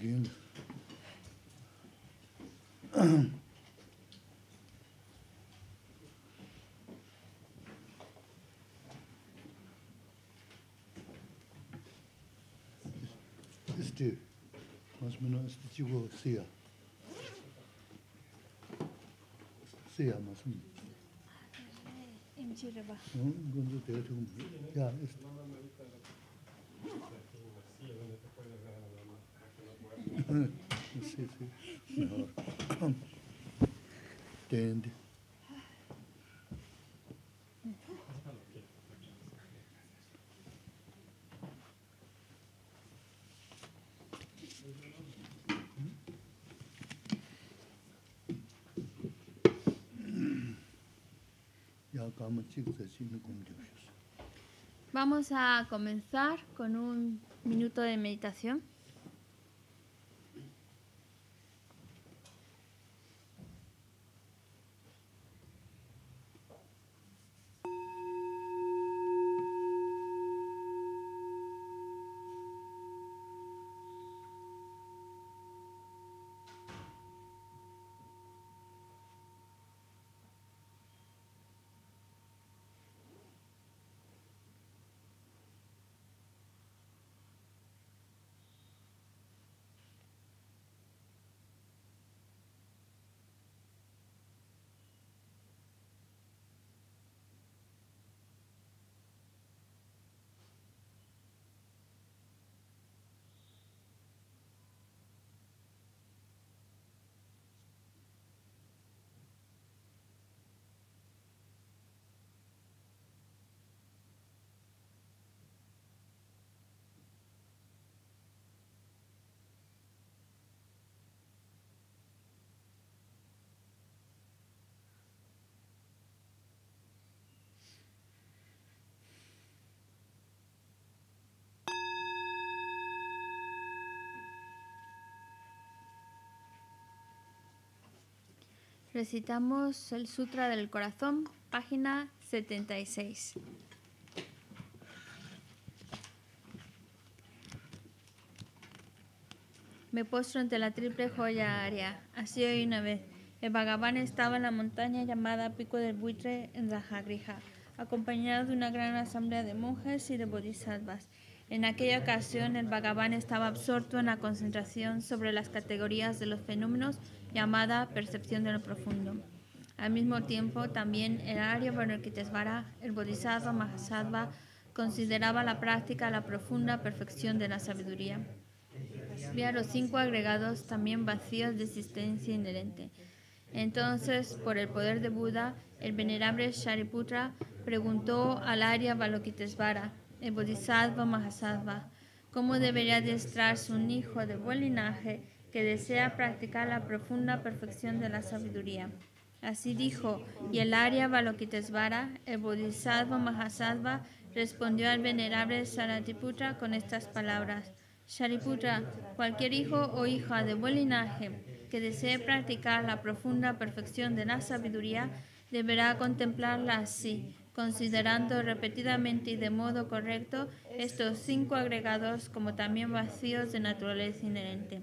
긴 Ist du? Was mir noch ist die Uhr sehr. Sehr massiv. Im Chile Vamos a comenzar con un minuto de meditación. Recitamos el Sutra del Corazón, página 76. Me postro ante la triple joya área. Así hoy una vez. El Bhagavan estaba en la montaña llamada Pico del Buitre en Rajagriha, acompañado de una gran asamblea de monjes y de bodhisattvas. En aquella ocasión, el Bhagavan estaba absorto en la concentración sobre las categorías de los fenómenos llamada Percepción de lo Profundo. Al mismo tiempo, también el Arya valokitesvara el Bodhisattva Mahasattva, consideraba la práctica la profunda perfección de la sabiduría. Vía los cinco agregados también vacíos de existencia inherente. Entonces, por el poder de Buda, el venerable Shariputra preguntó al Arya Balokitesvara, el Bodhisattva Mahasattva, cómo debería adiestrarse un hijo de buen linaje que desea practicar la profunda perfección de la sabiduría. Así dijo, y el Arya Balokitesvara, el Bodhisattva Mahasattva, respondió al venerable Sariputra con estas palabras. Sariputra, cualquier hijo o hija de buen linaje que desee practicar la profunda perfección de la sabiduría, deberá contemplarla así, considerando repetidamente y de modo correcto estos cinco agregados como también vacíos de naturaleza inherente.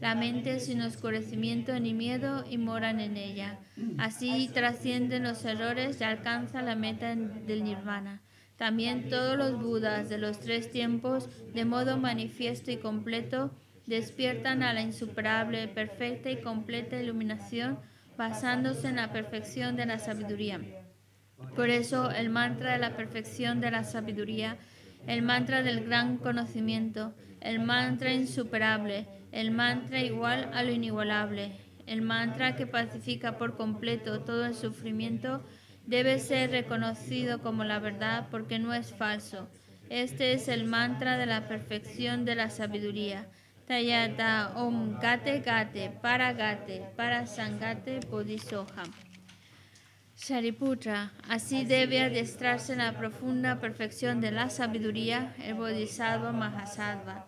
la mente sin oscurecimiento ni miedo y moran en ella. Así trascienden los errores y alcanza la meta del nirvana. También todos los budas de los tres tiempos, de modo manifiesto y completo, despiertan a la insuperable, perfecta y completa iluminación basándose en la perfección de la sabiduría. Por eso el mantra de la perfección de la sabiduría, el mantra del gran conocimiento, el mantra insuperable, el mantra igual a lo inigualable. El mantra que pacifica por completo todo el sufrimiento debe ser reconocido como la verdad porque no es falso. Este es el mantra de la perfección de la sabiduría. Tayata Om Gate Gate Para Gate Para Sangate bodhisoja. Shariputra, así debe adiestrarse en la profunda perfección de la sabiduría el Bodhisattva Mahasattva.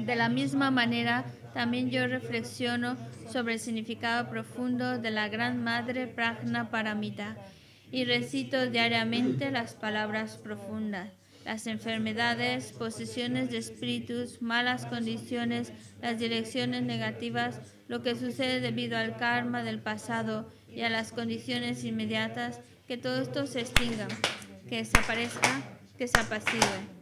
de la misma manera, también yo reflexiono sobre el significado profundo de la Gran Madre Prajna Paramita y recito diariamente las palabras profundas. Las enfermedades, posesiones de espíritus, malas condiciones, las direcciones negativas, lo que sucede debido al karma del pasado y a las condiciones inmediatas, que todo esto se extinga, que desaparezca, que se apacigue.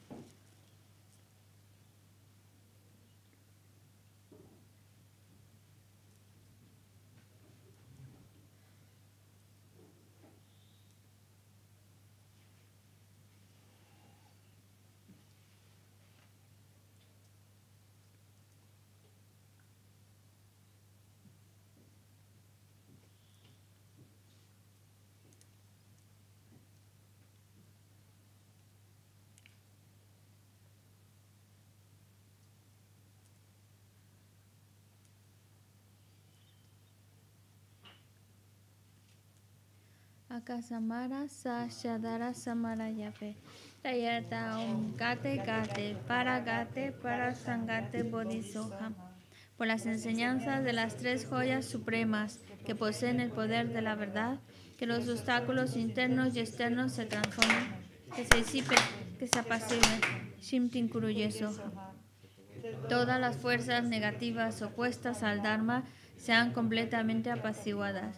Samara Gate Para Gate por las enseñanzas de las tres joyas supremas que poseen el poder de la verdad, que los obstáculos internos y externos se transformen, que se disipen, que se apaciguen. Todas las fuerzas negativas opuestas al Dharma sean completamente apaciguadas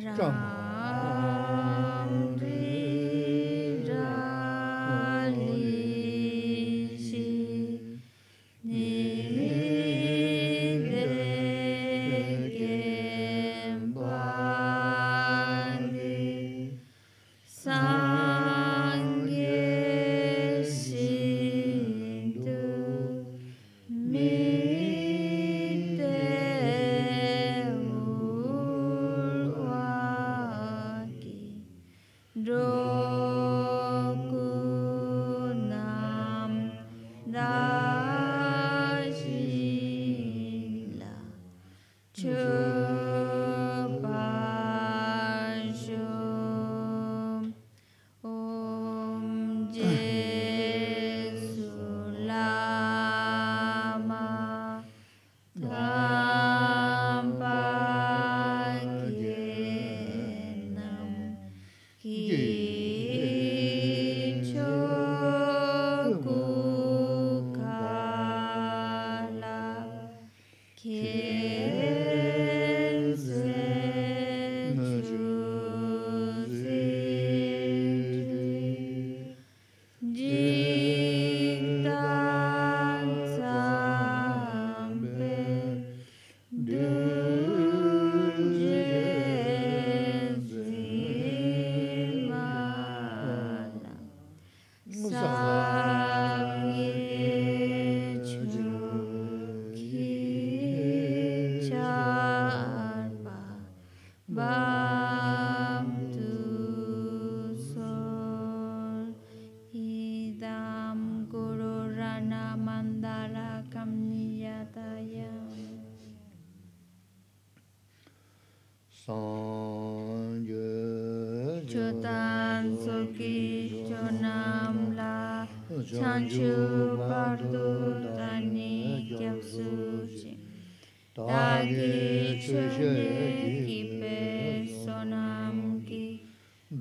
Dhamma.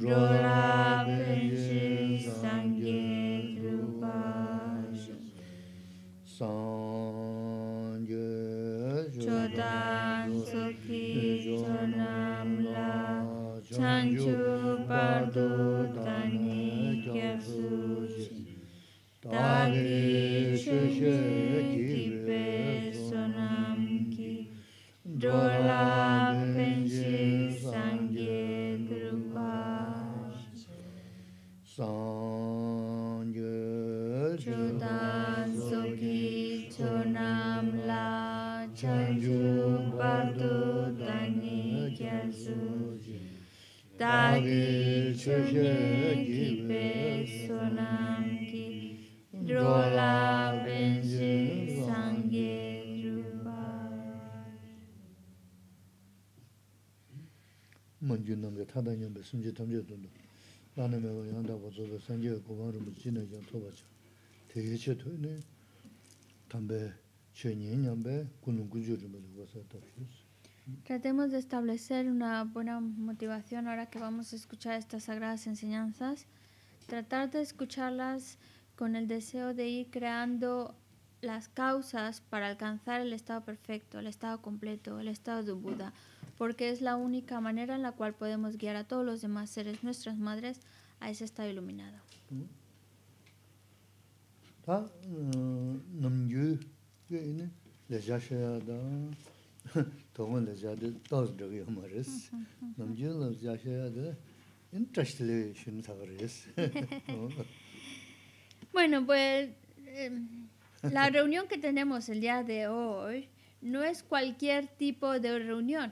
Roll Tratemos de establecer una buena motivación ahora que vamos a escuchar estas sagradas enseñanzas. Tratar de escucharlas con el deseo de ir creando las causas para alcanzar el estado perfecto, el estado completo, el estado de Buda porque es la única manera en la cual podemos guiar a todos los demás seres, nuestras madres, a ese estado iluminado. bueno, pues em, la reunión que tenemos el día de hoy no es cualquier tipo de reunión.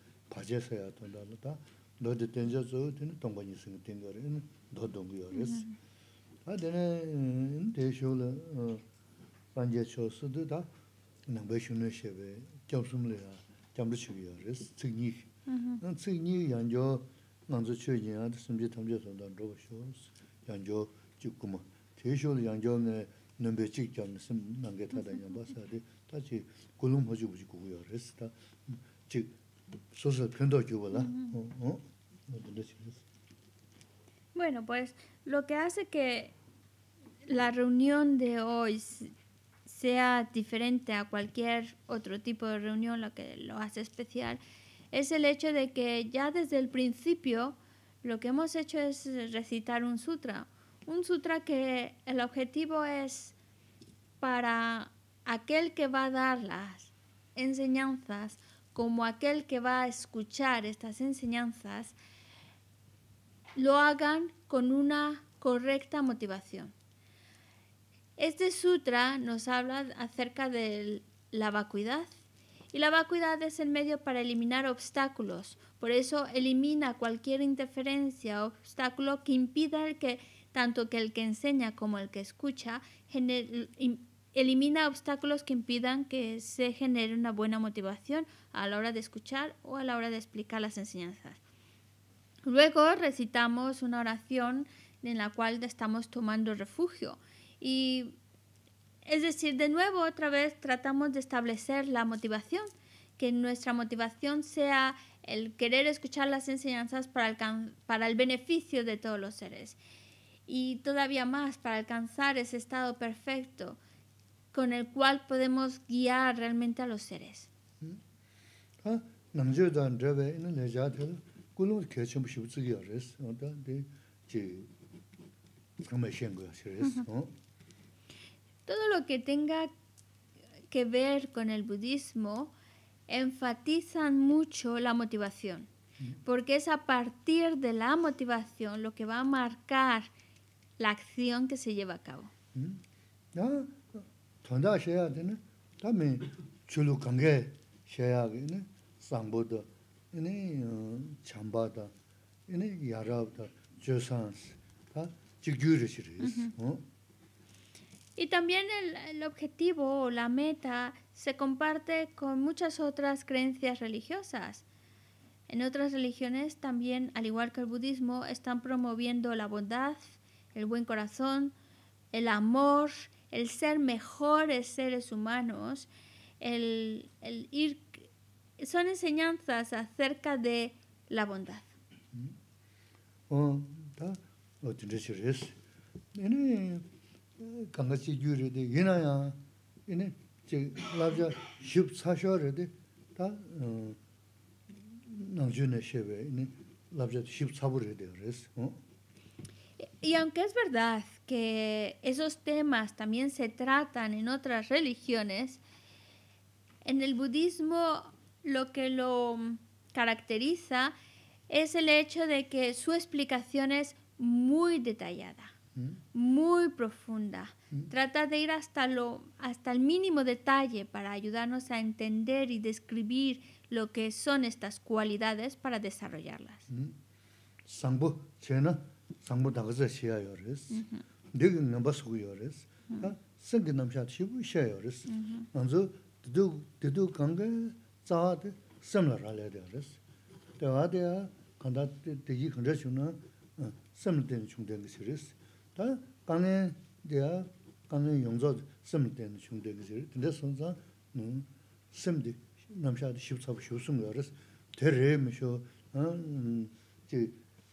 바제 써야 된다는다. 너도 된저서 되는 동반이 있으니 된다는 너 동기어스. 아 되네 대쇼를 어 반제 쇼스도다. 남배슈네 쉐베 겹숨을이야. 잠르치기어스. 증이. 응. 증이 연저 먼저 최연아 숨지 통제선 로쇼스. 연저 죽고마. 대쇼를 연저네 nōmbē chīk kia mī sīm nāngē tātā yāmbā sādi tā Oh, oh, bueno, pues lo que hace que la reunión de hoy sea diferente a cualquier otro tipo de reunión, lo que lo hace especial, es el hecho de que ya desde el principio lo que hemos hecho es recitar un sutra. Un sutra que el objetivo es para aquel que va a dar las enseñanzas, como aquel que va a escuchar estas enseñanzas, lo hagan con una correcta motivación. Este sutra nos habla acerca de la vacuidad y la vacuidad es el medio para eliminar obstáculos. Por eso elimina cualquier interferencia o obstáculo que impida que tanto que el que enseña como el que escucha Elimina obstáculos que impidan que se genere una buena motivación a la hora de escuchar o a la hora de explicar las enseñanzas. Luego recitamos una oración en la cual estamos tomando refugio. Y es decir, de nuevo, otra vez tratamos de establecer la motivación, que nuestra motivación sea el querer escuchar las enseñanzas para, el, para el beneficio de todos los seres y todavía más para alcanzar ese estado perfecto con el cual podemos guiar realmente a los seres. Todo lo que tenga que ver con el budismo enfatizan mucho la motivación, porque es a partir de la motivación lo que va a marcar la acción que se lleva a cabo. Y también el, el objetivo o la meta se comparte con muchas otras creencias religiosas. En otras religiones también, al igual que el budismo, están promoviendo la bondad, el buen corazón, el amor, el ser mejores seres humanos, el, ir, son enseñanzas acerca de la bondad. Y aunque es verdad que esos temas también se tratan en otras religiones, en el budismo lo que lo caracteriza es el hecho de que su explicación es muy detallada, mm. muy profunda. Mm. Trata de ir hasta, lo, hasta el mínimo detalle para ayudarnos a entender y describir lo que son estas cualidades para desarrollarlas. Mm. 되는 버스고요레스 아 생긴 남자 치부 쉐요레스 먼저 드두 드두 강가 자데 섬라라레레스 대와데야 간다 되기 흔들 섬된 중된 시리스 다 간에 대야 간에 용서 섬된 중된 근데 선자 음 섬디 남자 치부 사고 쉬우스 모여레스 테레미쇼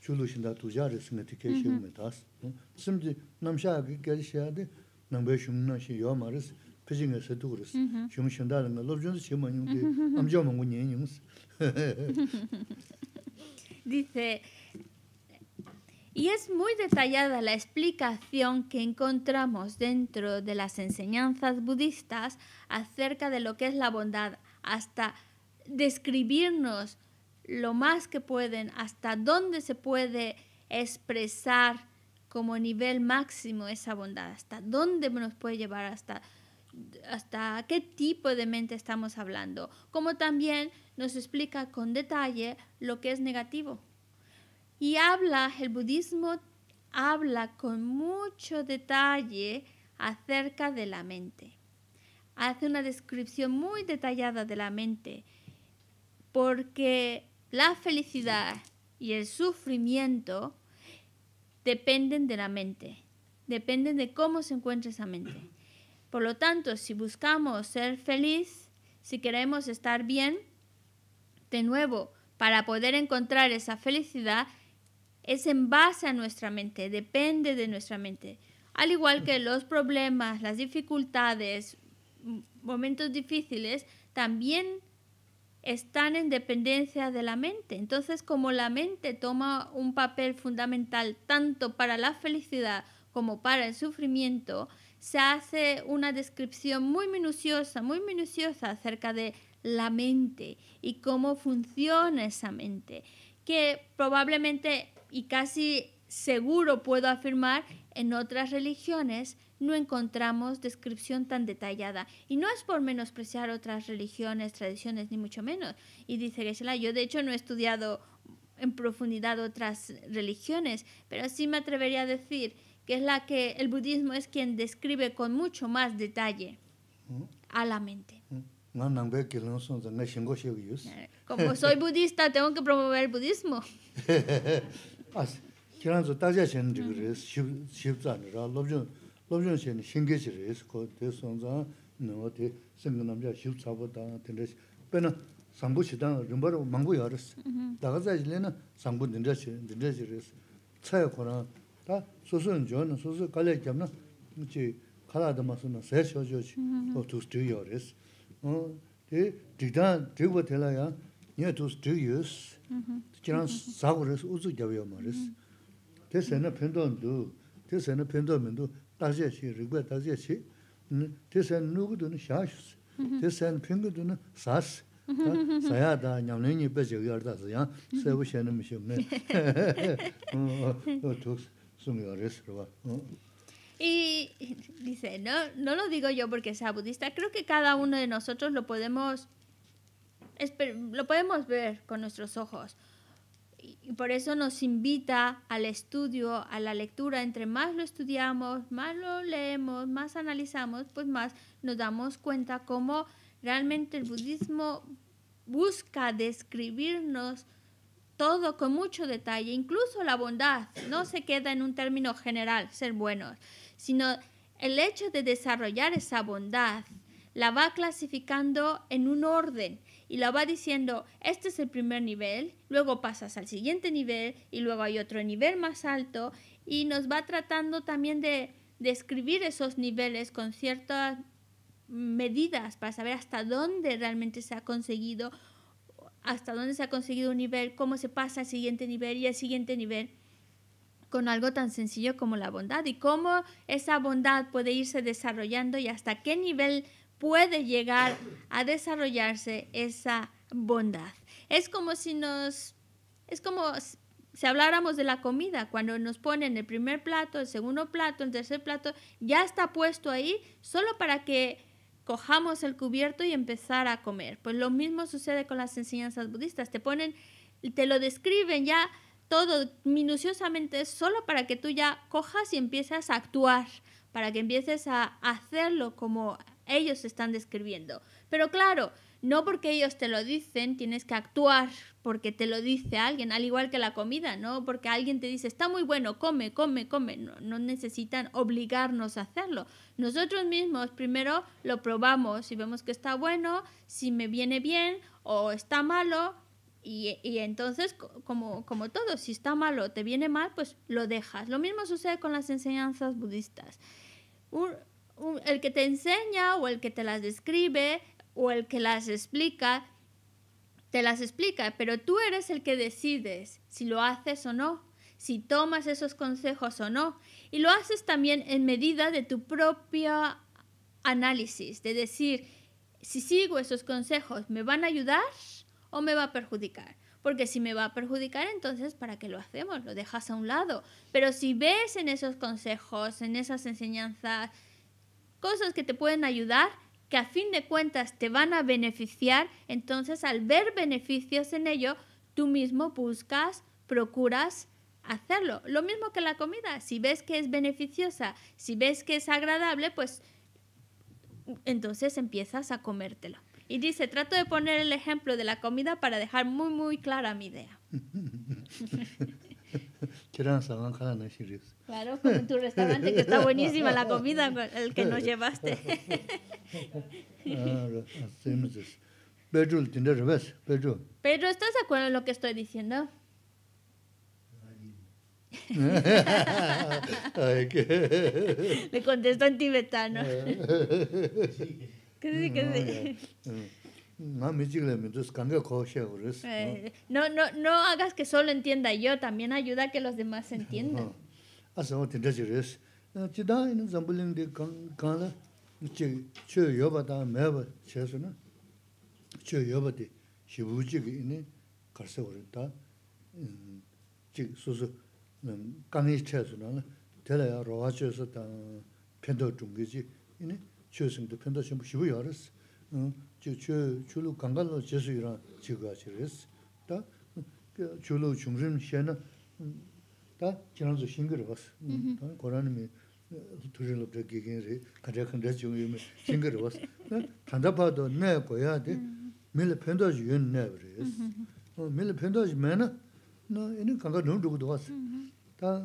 chulu shinda tuja re singa tike she me tas. Simdi namsha agi gari she ade nambay shungna she yo ma res, pechi nga se tu res. Shung shinda re nga lobchon se ma yung de amja mungu nyen yung Dice, y es muy detallada la explicación que encontramos dentro de las enseñanzas budistas acerca de lo que es la bondad, hasta describirnos lo más que pueden, hasta dónde se puede expresar como nivel máximo esa bondad, hasta dónde nos puede llevar, hasta, hasta qué tipo de mente estamos hablando, como también nos explica con detalle lo que es negativo. Y habla, el budismo habla con mucho detalle acerca de la mente. Hace una descripción muy detallada de la mente, porque la felicidad y el sufrimiento dependen de la mente, dependen de cómo se encuentra esa mente. Por lo tanto, si buscamos ser feliz, si queremos estar bien, de nuevo, para poder encontrar esa felicidad, es en base a nuestra mente, depende de nuestra mente. Al igual que los problemas, las dificultades, momentos difíciles, también están en dependencia de la mente. Entonces, como la mente toma un papel fundamental tanto para la felicidad como para el sufrimiento, se hace una descripción muy minuciosa, muy minuciosa acerca de la mente y cómo funciona esa mente, que probablemente y casi seguro puedo afirmar en otras religiones no encontramos descripción tan detallada. Y no es por menospreciar otras religiones, tradiciones, ni mucho menos. Y dice Geshe-la, yo de hecho no he estudiado en profundidad otras religiones, pero sí me atrevería a decir que es la que el budismo es quien describe con mucho más detalle mm. a la mente. Como soy budista, tengo que promover el budismo. lobzhōng shēni shēngē shē rē sī kō tē sōng zāng nō tē sēngi nāmzhā shīw tsā bō tāng tē rē shē bē nā sāngbō shē tāng rīmbā rō māngbō yā rē sī dā gā zā yī lē nā sāngbō nindrā shē, nindrā shē rē sī tsā yā khu rā tā sō Y dice, no, no lo digo yo porque sea budista, creo que cada uno de nosotros lo podemos, lo podemos ver con nuestros ojos y por eso nos invita al estudio, a la lectura. Entre más lo estudiamos, más lo leemos, más analizamos, pues más nos damos cuenta cómo realmente el budismo busca describirnos todo con mucho detalle, incluso la bondad. No se queda en un término general, ser buenos, sino el hecho de desarrollar esa bondad la va clasificando en un orden y lo va diciendo, este es el primer nivel, luego pasas al siguiente nivel y luego hay otro nivel más alto y nos va tratando también de describir esos niveles con ciertas medidas para saber hasta dónde realmente se ha conseguido, hasta dónde se ha conseguido un nivel, cómo se pasa al siguiente nivel y al siguiente nivel con algo tan sencillo como la bondad y cómo esa bondad puede irse desarrollando y hasta qué nivel puede llegar a desarrollarse esa bondad. Es como si nos, es como si habláramos de la comida, cuando nos ponen el primer plato, el segundo plato, el tercer plato, ya está puesto ahí solo para que cojamos el cubierto y empezar a comer. Pues lo mismo sucede con las enseñanzas budistas, te ponen, te lo describen ya todo minuciosamente solo para que tú ya cojas y empieces a actuar, para que empieces a hacerlo como ellos están describiendo. Pero claro, no porque ellos te lo dicen, tienes que actuar porque te lo dice alguien, al igual que la comida, ¿no? Porque alguien te dice, está muy bueno, come, come, come. No, necesitan obligarnos a hacerlo. Nosotros mismos primero lo probamos, y vemos que está bueno, si me viene bien o está malo. Y, entonces, como, como todo, si está malo o te viene mal, pues lo dejas. Lo mismo sucede con las enseñanzas budistas el que te enseña o el que te las describe o el que las explica, te las explica, pero tú eres el que decides si lo haces o no, si tomas esos consejos o no, y lo haces también en medida de tu propio análisis, de decir, si sigo esos consejos, ¿me van a ayudar o me va a perjudicar? Porque si me va a perjudicar, entonces ¿para qué lo hacemos? Lo dejas a un lado. Pero si ves en esos consejos, en esas enseñanzas, cosas que te pueden ayudar, que a fin de cuentas te van a beneficiar, entonces al ver beneficios en ello, tú mismo buscas, procuras hacerlo. Lo mismo que la comida, si ves que es beneficiosa, si ves que es agradable, pues entonces empiezas a comértelo. Y dice, trato de poner el ejemplo de la comida para dejar muy, muy clara mi idea. Claro, como en tu restaurante que está buenísima la comida, el que nos llevaste. Ah, Pedro, revés, ¿estás de acuerdo en lo que estoy diciendo? Le contesto en tibetano. ¿Qué ah, eh, No, no, no hagas que solo entienda yo, también ayuda a que los demás entiendan. asamu tinda chi res. Chi dāng ina zambulīng di kāng la chi chio yoba dāng mewa che su na chio yoba di shibu chi 이네 ina karsa 좀 dā chi su su kāng ish che su na tela ya rōwa che pendo chungi pendo shibu chulu Chulu 다 지난주 신글을 봤어. 다 고라님이 투진 업적 기계에 가자 근데 지금 신글을 봤어. 단다 봐도 내 거야 돼. 밀 편도지 윤내 그래. 밀 편도지 매나 나 얘는 간다 너무 두고 왔어. 다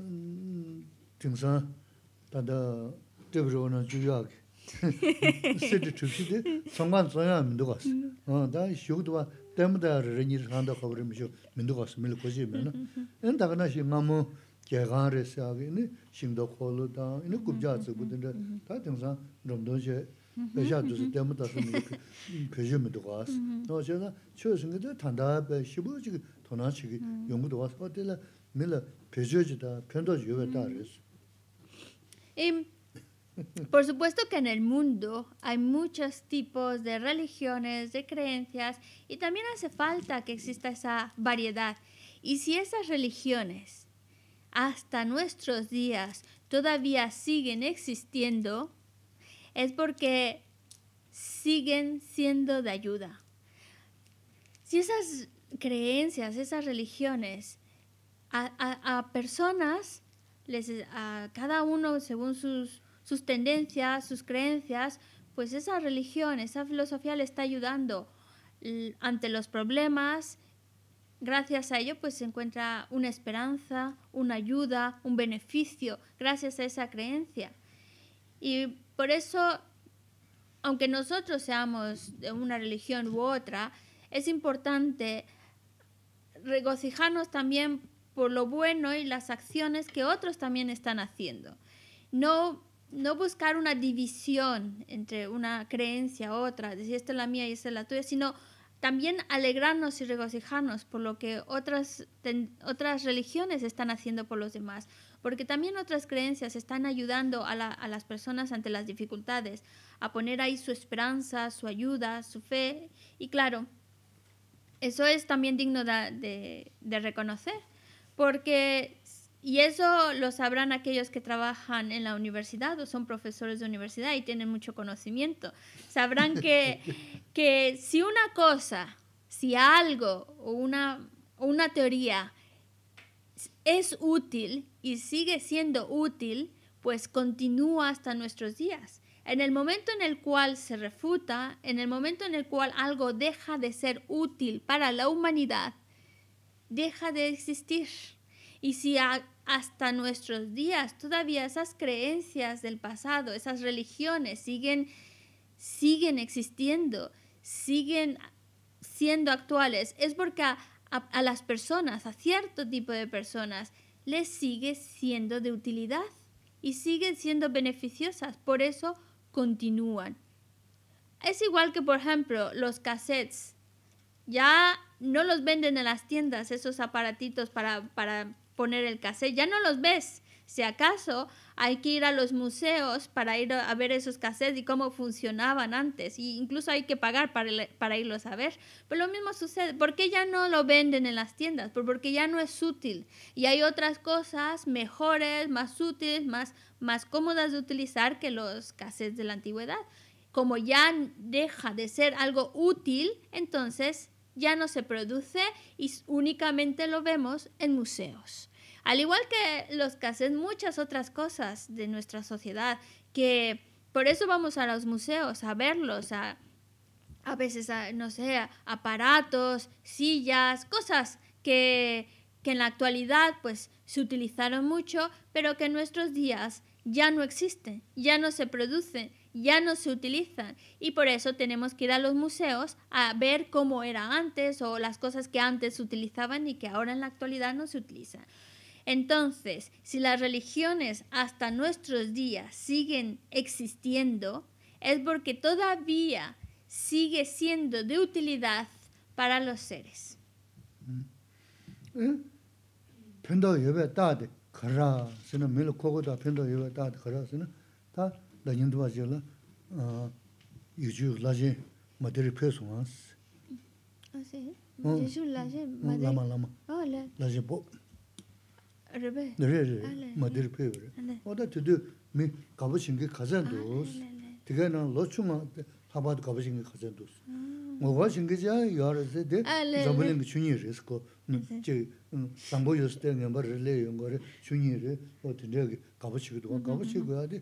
등산 다다 되버로나 주요하게 세트 투시데 상관 전혀 안 믿고 왔어. 어다 쇼도 와 때문에 레니를 한다 거버면서 믿고 왔어. 밀 거지면은 엔다가 나시 나무 Por supuesto que en el mundo hay muchos tipos de religiones, de creencias, y también hace falta que exista esa variedad. Y si esas religiones hasta nuestros días todavía siguen existiendo, es porque siguen siendo de ayuda. Si esas creencias, esas religiones, a, personas, a cada uno según sus, sus tendencias, sus creencias, pues esa religión, esa filosofía le está ayudando ante los problemas, Gracias a ello, pues se encuentra una esperanza, una ayuda, un beneficio, gracias a esa creencia. Y por eso, aunque nosotros seamos de una religión u otra, es importante regocijarnos también por lo bueno y las acciones que otros también están haciendo. No, buscar una división entre una creencia u otra, decir esta es la mía y esta es la tuya, sino también alegrarnos y regocijarnos por lo que otras, otras religiones están haciendo por los demás, porque también otras creencias están ayudando a, las personas ante las dificultades, a poner ahí su esperanza, su ayuda, su fe. Y claro, eso es también digno de, de reconocer, porque y eso lo sabrán aquellos que trabajan en la universidad o son profesores de universidad y tienen mucho conocimiento. Sabrán que, que si una cosa, si algo o una, una teoría es útil y sigue siendo útil, pues continúa hasta nuestros días. En el momento en el cual se refuta, en el momento en el cual algo deja de ser útil para la humanidad, deja de existir. Y si hasta nuestros días. Todavía esas creencias del pasado, esas religiones siguen, siguen existiendo, siguen siendo actuales. Es porque a, las personas, a cierto tipo de personas, les sigue siendo de utilidad y siguen siendo beneficiosas. Por eso continúan. Es igual que, por ejemplo, los cassettes. Ya no los venden en las tiendas esos aparatitos para, para poner el cassette, ya no los ves. Si acaso hay que ir a los museos para ir a ver esos cassettes y cómo funcionaban antes. Y incluso hay que pagar para, para irlos a ver. Pero lo mismo sucede. ¿Por qué ya no lo venden en las tiendas? Porque ya no es útil. Y hay otras cosas mejores, más útiles, más, más cómodas de utilizar que los cassettes de la antigüedad. Como ya deja de ser algo útil, entonces ya no se produce y únicamente lo vemos en museos. Al igual que los casés, muchas otras cosas de nuestra sociedad, que por eso vamos a los museos, a verlos, a, veces, no sé, aparatos, sillas, cosas que, que en la actualidad pues se utilizaron mucho, pero que en nuestros días ya no existen, ya no se producen ya no se utilizan y por eso tenemos que ir a los museos a ver cómo era antes o las cosas que antes se utilizaban y que ahora en la actualidad no se utilizan. Entonces, si las religiones hasta nuestros días siguen existiendo, es porque todavía sigue siendo de utilidad para los seres. ¿Eh? 라진 두바지라 아 유주 라제 마데리 페송스 아세 유주 라제 마데 라마 라마 올레 라제 보 르베 르레 마데리 페브레 오다 투두 미 가보신 게 가잔도 디가나 로추마 하바도 가보신 게 가잔도 뭐 가신 게자 요르세데 저번에 그 중요해서 그저 삼보였을 때 냠바를 내용 거를 중요해 어디 내가 가보시기도 가보시고 해야 돼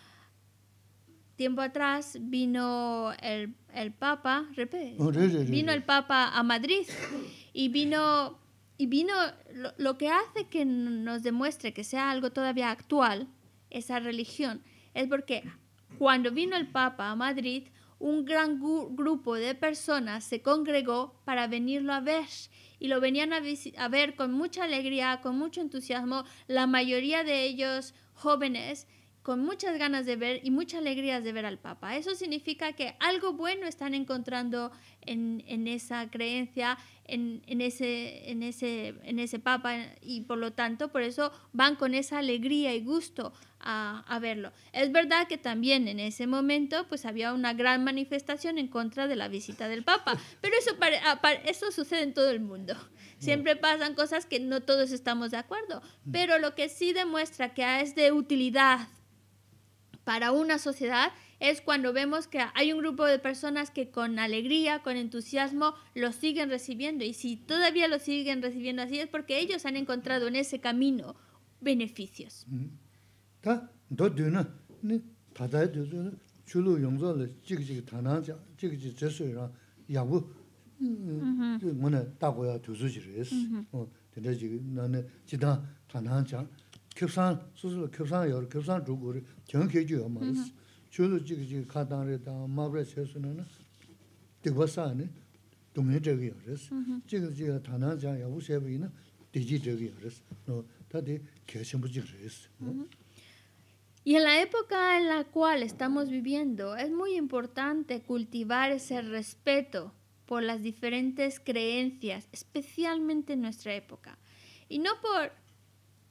tiempo atrás vino el, Papa, oh, vino el Papa a Madrid y vino, y vino lo, que hace que nos demuestre que sea algo todavía actual esa religión, es porque cuando vino el Papa a Madrid, un gran grupo de personas se congregó para venirlo a ver y lo venían a ver con mucha alegría, con mucho entusiasmo, la mayoría de ellos jóvenes con muchas ganas de ver y muchas alegrías de ver al Papa. Eso significa que algo bueno están encontrando en, esa creencia, en, ese, en, ese, en ese Papa y por lo tanto por eso van con esa alegría y gusto a, verlo. Es verdad que también en ese momento pues había una gran manifestación en contra de la visita del Papa, pero eso, ah, eso sucede en todo el mundo. Siempre pasan cosas que no todos estamos de acuerdo, mm. pero lo que sí demuestra que es de utilidad para una sociedad es cuando vemos que hay un grupo de personas que con alegría, con entusiasmo, lo siguen recibiendo. Y si todavía lo siguen recibiendo así es porque ellos han encontrado en ese camino beneficios. Y en la época en la cual estamos viviendo, es muy importante cultivar ese respeto por las diferentes creencias, especialmente en nuestra época. Y no por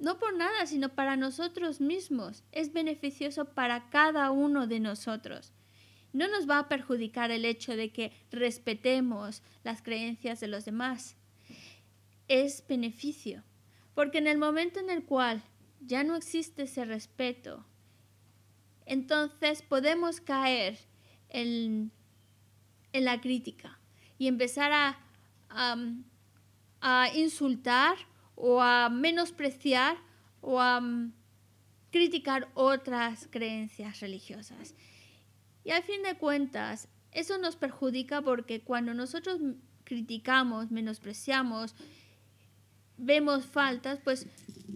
no por nada, sino para nosotros mismos. Es beneficioso para cada uno de nosotros. No nos va a perjudicar el hecho de que respetemos las creencias de los demás. Es beneficio, porque en el momento en el cual ya no existe ese respeto, entonces podemos caer en, la crítica y empezar a, a insultar o a menospreciar o a mm, criticar otras creencias religiosas. Y al fin de cuentas, eso nos perjudica porque cuando nosotros criticamos, menospreciamos, vemos faltas, pues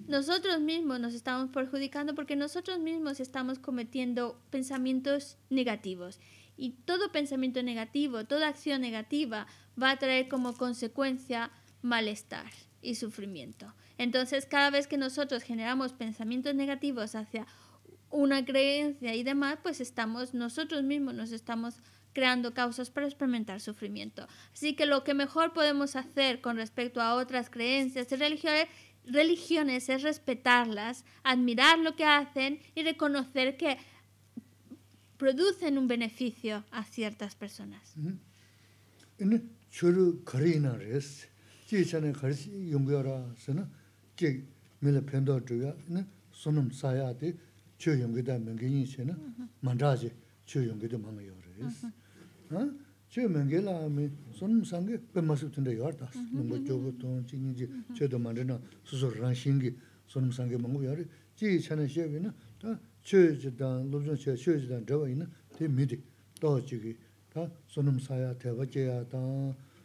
nosotros mismos nos estamos perjudicando porque nosotros mismos estamos cometiendo pensamientos negativos. Y todo pensamiento negativo, toda acción negativa va a traer como consecuencia malestar y sufrimiento. Entonces, cada vez que nosotros generamos pensamientos negativos hacia una creencia y demás, pues estamos nosotros mismos nos estamos creando causas para experimentar sufrimiento. Así que lo que mejor podemos hacer con respecto a otras creencias y religiones, es respetarlas, admirar lo que hacen y reconocer que producen un beneficio a ciertas personas. Mm chi chani kharisi yungyo 밀레 sina, chi mila pendo dhruya, sunum saya di chio yungyo da mungi yin chi na, mandaji chio yungyo di mungi yo ra yis. Chio mungi la mi sunum sangi pe masib tunda yor das, nungo chogo tong chi nyi chi chio na sunum na, na,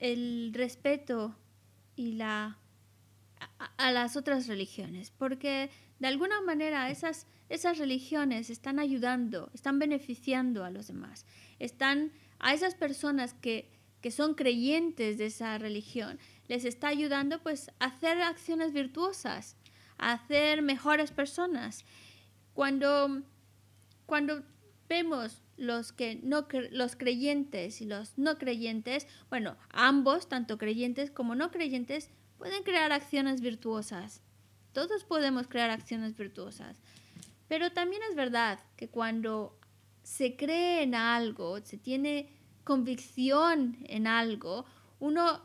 el respeto y la a, las otras religiones, porque de alguna manera esas, esas religiones están ayudando, están beneficiando a los demás, están a esas personas que, son creyentes de esa religión, les está ayudando pues a hacer acciones virtuosas, a hacer mejores personas. Cuando, cuando vemos los, que no los creyentes y los no creyentes, bueno, ambos, tanto creyentes como no creyentes, pueden crear acciones virtuosas. Todos podemos crear acciones virtuosas. Pero también es verdad que cuando se cree en algo, se tiene convicción en algo, uno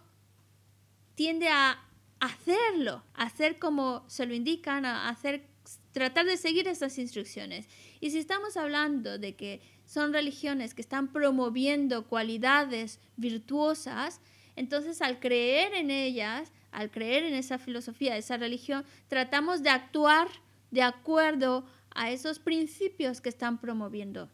tiende a hacerlo, a hacer como se lo indican, a hacer, tratar de seguir esas instrucciones. Y si estamos hablando de que son religiones que están promoviendo cualidades virtuosas, entonces al creer en ellas, al creer en esa filosofía, esa religión, tratamos de actuar de acuerdo a esos principios que están promoviendo.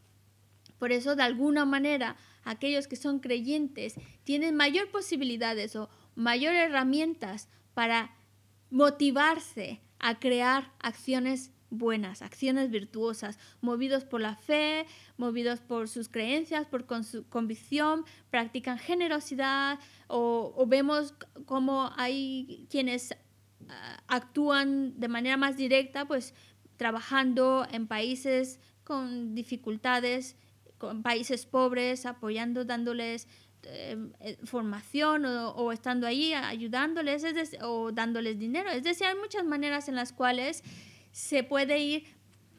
Por eso, de alguna manera, aquellos que son creyentes tienen mayor posibilidades o mayor herramientas para motivarse a crear acciones buenas, acciones virtuosas, movidos por la fe, movidos por sus creencias, por su convicción, practican generosidad o, vemos cómo hay quienes ah, actúan de manera más directa, pues trabajando en países con dificultades, con países pobres, apoyando, dándoles em, eh, formación o, estando ahí ayudándoles o dándoles dinero. Es decir, hay muchas maneras en las cuales se puede ir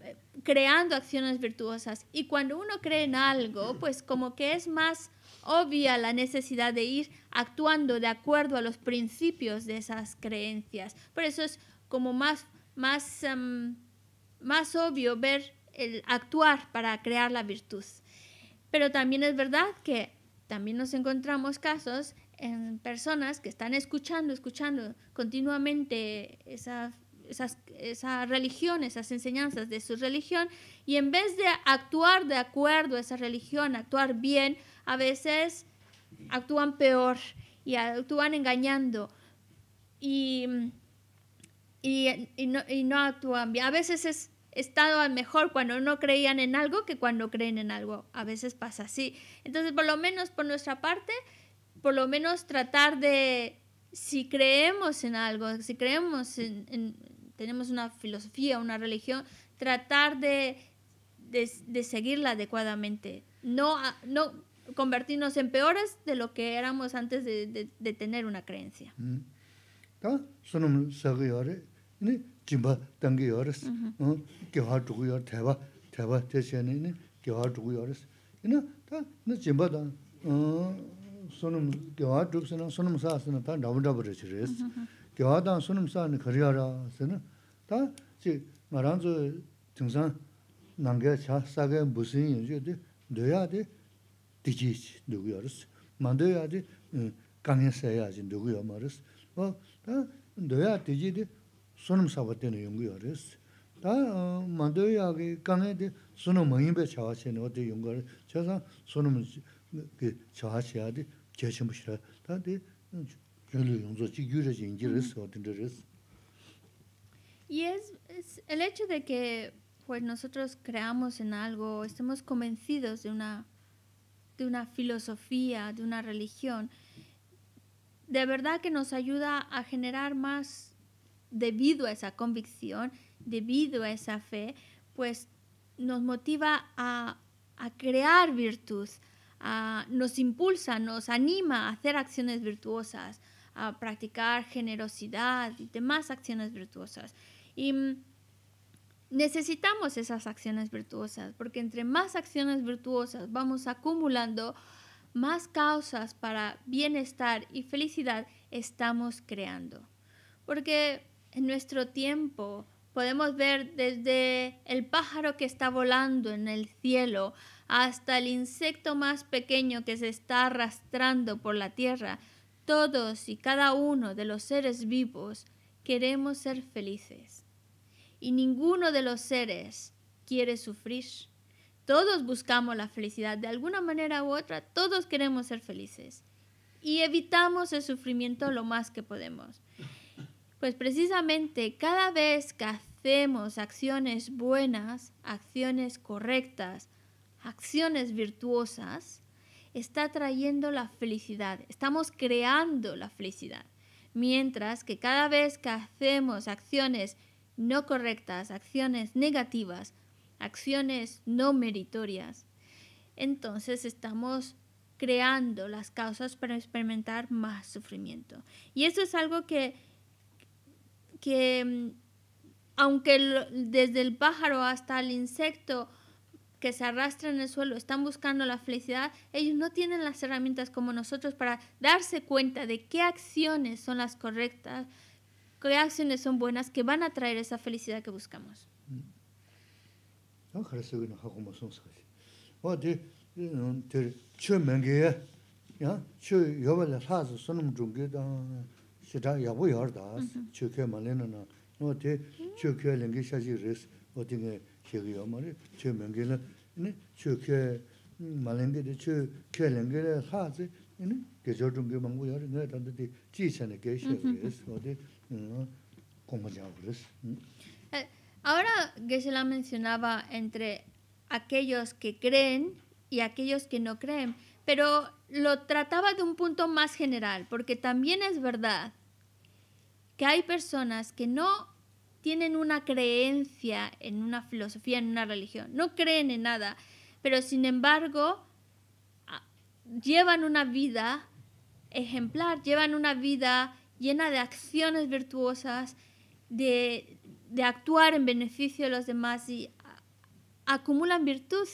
eh, creando acciones virtuosas. Y cuando uno cree en algo, pues como que es más obvia la necesidad de ir actuando de acuerdo a los principios de esas creencias. Por eso es como más, más, em, más obvio ver el actuar para crear la virtud. Pero también es verdad que también nos encontramos casos en personas que están escuchando, escuchando continuamente esa esas, esa religión, esas enseñanzas de su religión, y en vez de actuar de acuerdo a esa religión, actuar bien, a veces actúan peor y actúan engañando y, no, actúan bien. A veces es estado mejor cuando no creían en algo que cuando creen en algo. A veces pasa así. Entonces, por lo menos por nuestra parte, por lo menos tratar de, si creemos en algo, si creemos en, tenemos una filosofía una religión tratar de de seguirla adecuadamente no no convertirnos en peores de lo que éramos antes de de tener una creencia mm. son mejores ni chimbada tan mejores no mm, que va a jugar te va te va te sale ni que va a jugar es no tan no chimbada mm, son que va a jugar si no son más ases no tan daba daba derechos gyawadan sunum saani kariyara sani, ta chi 남게 tingsan nangaya cha sagaya busin yinzio di doyaadi diji ichi duguyaris, mandoyaadi kangen sayaji duguyamaris, o ta doyaadi diji di sunum 어디 연구를 ta mandoyaagi 그 di sunum mayinbe sunum Y es, el hecho de que pues nosotros creamos en algo, estemos convencidos de una, de una filosofía, de una religión, de verdad que nos ayuda a generar más debido a esa convicción, debido a esa fe, pues nos motiva a, crear virtud, nos impulsa, nos anima a hacer acciones virtuosas, a practicar generosidad y demás acciones virtuosas. Y mm, necesitamos esas acciones virtuosas, porque entre más acciones virtuosas vamos acumulando, más causas para bienestar y felicidad estamos creando. Porque en nuestro tiempo podemos ver desde el pájaro que está volando en el cielo hasta el insecto más pequeño que se está arrastrando por la tierra, todos y cada uno de los seres vivos queremos ser felices. Y ninguno de los seres quiere sufrir. Todos buscamos la felicidad. De alguna manera u otra, todos queremos ser felices. Y evitamos el sufrimiento lo más que podemos. Pues precisamente cada vez que hacemos acciones buenas, acciones correctas, acciones virtuosas, está trayendo la felicidad, estamos creando la felicidad. Mientras que cada vez que hacemos acciones no correctas, acciones negativas, acciones no meritorias, entonces estamos creando las causas para experimentar más sufrimiento. Y eso es algo que, que mm, aunque desde el pájaro hasta el insecto, que se arrastran en el suelo están buscando la felicidad, ellos no tienen las herramientas como nosotros para darse cuenta de qué acciones son las correctas, qué acciones son buenas que van a traer esa felicidad que buscamos. Uh ahora que se Ahora Geshe-la mencionaba entre aquellos que creen y aquellos que no creen, pero lo trataba de un punto más general, porque también es verdad que hay personas que no tienen una creencia en una filosofía, en una religión, no creen en nada, pero sin embargo ah, llevan una vida ejemplar, llevan una vida llena de acciones virtuosas, de, actuar en beneficio de los demás y ah, acumulan virtud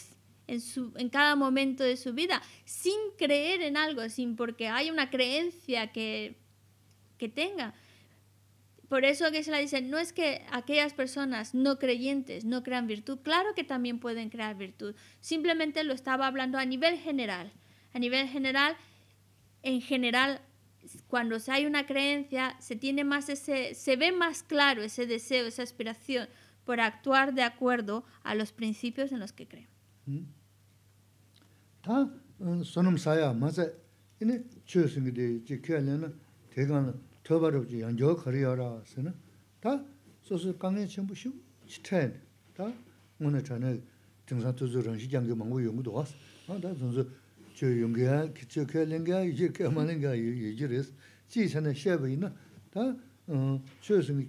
en, cada momento de su vida, sin creer en algo, sin porque hay una creencia que, que tenga. Por eso que se la dice, no es que aquellas personas no creyentes no crean virtud, claro que también pueden crear virtud, simplemente lo estaba hablando a nivel general. A nivel general, en general, cuando hay una creencia, se, tiene más ese, se ve más claro ese deseo, esa aspiración por actuar de acuerdo a los principios en los que creen. Mm. tōbarabu yāngyō kariyā rā sī na, tā sōsō kāngyā 다 shīm chitāyā 정사도 tā ngō na chāna tīngsā tōzō rāngshī yāngyō māngwō yōngu dō wās, tā sōsō chō yōngyā, kichō kāyā lēngyā, yī kāyā mā lēngyā yī jī rēs, jī chāna xēba yī na, tā chō sōngi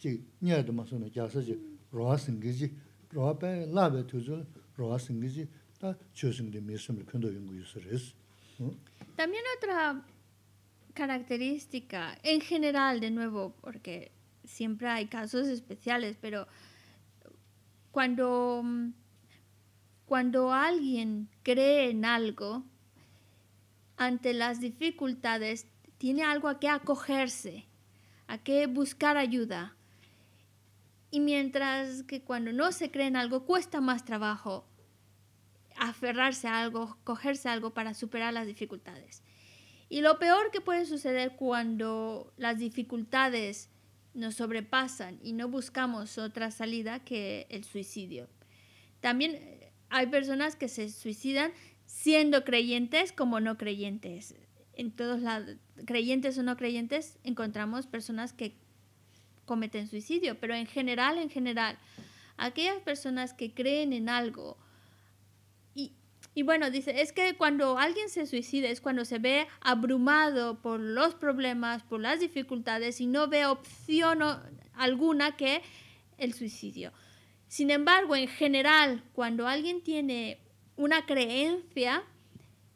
También otra característica, en general, de nuevo, porque siempre hay casos especiales, pero cuando, cuando alguien cree en algo, ante las dificultades, tiene algo a qué acogerse, a qué buscar ayuda. Y mientras que cuando no se cree en algo cuesta más trabajo aferrarse a algo, cogerse a algo para superar las dificultades. Y lo peor que puede suceder cuando las dificultades nos sobrepasan y no buscamos otra salida que el suicidio. También eh, hay personas que se suicidan siendo creyentes como no creyentes. En todos lados, creyentes o no creyentes, encontramos personas que cometen suicidio, pero en general, en general, aquellas personas que creen en algo, y bueno, dice, es que cuando alguien se suicida es cuando se ve abrumado por los problemas, por las dificultades y no ve opción alguna que el suicidio. Sin embargo, en general, cuando alguien tiene una creencia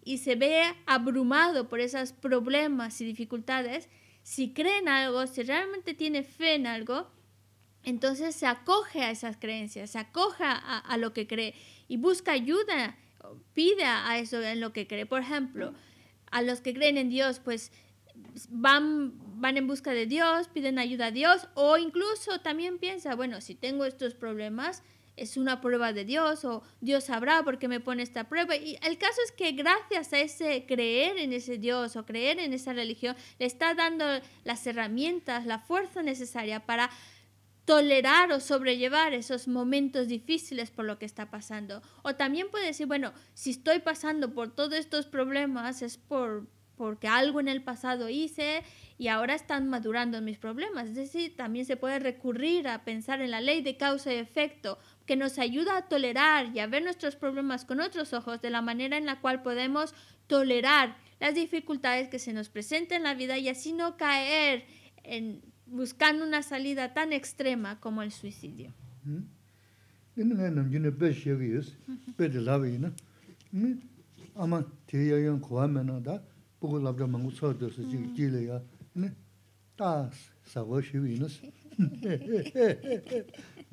y se ve abrumado por esos problemas y dificultades, si cree en algo, si realmente tiene fe en algo, entonces se acoge a esas creencias, se acoge a, lo que cree y busca ayuda, pide a eso en lo que cree. Por ejemplo, a los que creen en Dios, pues van, van en busca de Dios, piden ayuda a Dios o incluso también piensa, bueno, si tengo estos problemas, es una prueba de Dios o Dios sabrá por qué me pone esta prueba. Y el caso es que gracias a ese creer en ese Dios o creer en esa religión, le está dando las herramientas, la fuerza necesaria para tolerar o sobrellevar esos momentos difíciles por lo que está pasando. O también puede decir, bueno, si estoy pasando por todos estos problemas es por porque algo en el pasado hice y ahora están madurando mis problemas. Es decir, también se puede recurrir a pensar en la ley de causa y efecto que nos ayuda a tolerar y a ver nuestros problemas con otros ojos de la manera en la cual podemos tolerar las dificultades que se nos presentan en la vida y así no caer en buscando una salida tan extrema como el suicidio. Mm-hmm.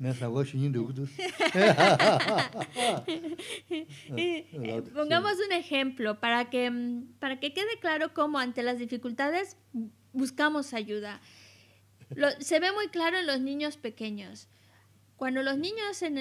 Eh, pongamos un ejemplo para que, mm, para que quede claro cómo ante las dificultades buscamos ayuda. se ve muy claro en los niños pequeños. Cuando los niños, en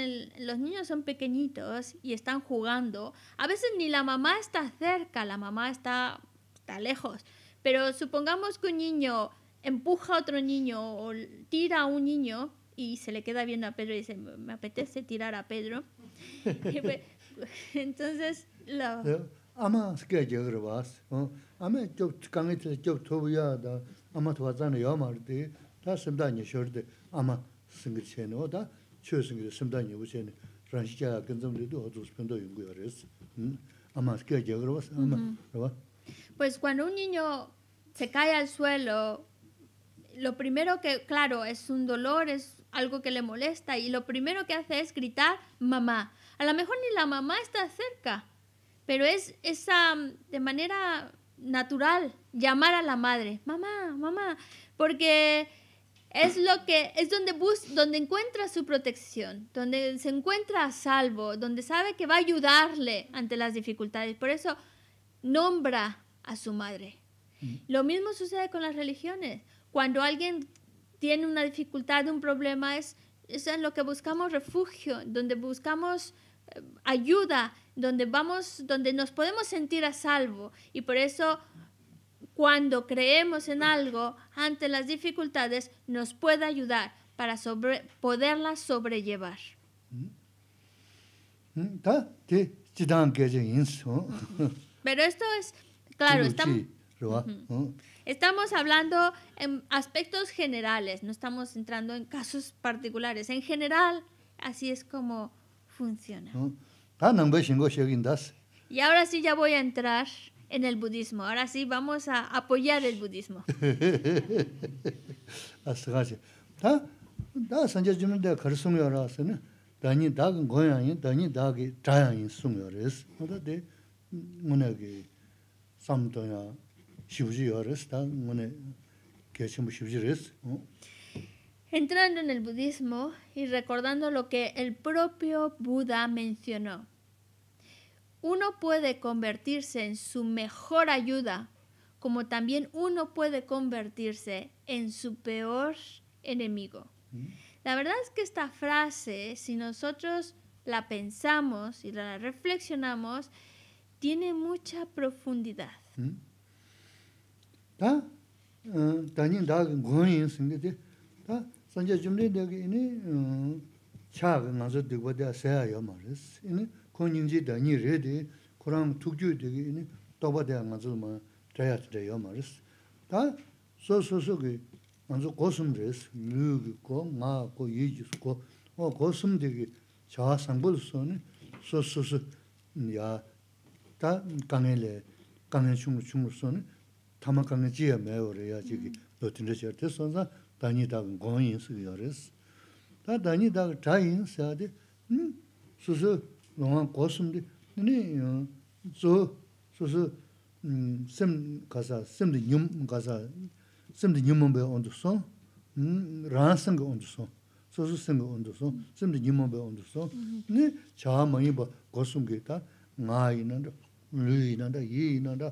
los niños son pequeñitos y están jugando, a veces ni la mamá está cerca, la mamá está, está lejos. Pero supongamos que un niño empuja a otro niño o tira a un niño, y se le queda viendo a Pedro y dice, me apetece tirar a Pedro. Entonces, lo... Eh, ama es que yo creo vas. Ama yo cuando te yo tuve ya da. Ama tu vas a no amar de. Da semda ni shorte. Ama singer chen o da. Chu singer semda ni uchen. Ranchi ya kenzam de do dos pendo yungu yares. Ama es que yo creo vas. Ama. Pues cuando un niño se cae al suelo, lo primero que, claro, es un dolor, es algo que le molesta y lo primero que hace es gritar mamá. A lo mejor ni la mamá está cerca, pero es esa mm, de manera natural llamar a la madre, mamá, mamá, porque es lo que es donde bus, donde encuentra su protección, donde se encuentra a salvo, donde sabe que va a ayudarle ante las dificultades. Por eso nombra a su madre. Mm. Lo mismo sucede con las religiones. Cuando alguien tiene una dificultad, un problema, es, es en lo que buscamos refugio, donde buscamos eh, ayuda, donde vamos, donde nos podemos sentir a salvo. Y por eso cuando creemos en algo ante las dificultades nos puede ayudar para sobre, poderlas sobrellevar. Mm-hmm. Mm-hmm. Pero esto es, claro, estamos, ¿Mm? Estamos hablando en aspectos generales, no estamos entrando en casos particulares. En general, así es como funciona. ¿Mm? Ah, y ahora sí ya voy a entrar en el budismo. Ahora sí vamos a apoyar el budismo. Entrando en el budismo y recordando lo que el propio Buda mencionó, uno puede convertirse en su mejor ayuda, como también uno puede convertirse en su peor enemigo. Mm. La verdad es que esta frase, si nosotros la pensamos y la reflexionamos, tiene mucha profundidad. Mm. 다 tā 다 고인 ngū nīng sīngi dī, tā, 이니 차가 나서 inī, chā gī ngāzi 이니 bādīyā sēyā yō mā rīs, inī, kū nīng jī dā nī rī dī, kū rām tūg jū dīg inī, tō bādīyā ngāzi dīyā mā trāyā tīrā yō mā tamā kāngi jīyā mē wā rē yā jī kī bō tīndā chā tē sō nsā dānyi dā kā ngōng yīn sī kī yā rē sī. Tā dānyi dā 음 chā yīn sī 셈가 dē, sū sū ngōngā kō sūm dē, nē yō, sū sū ondu hmm, ondu ondu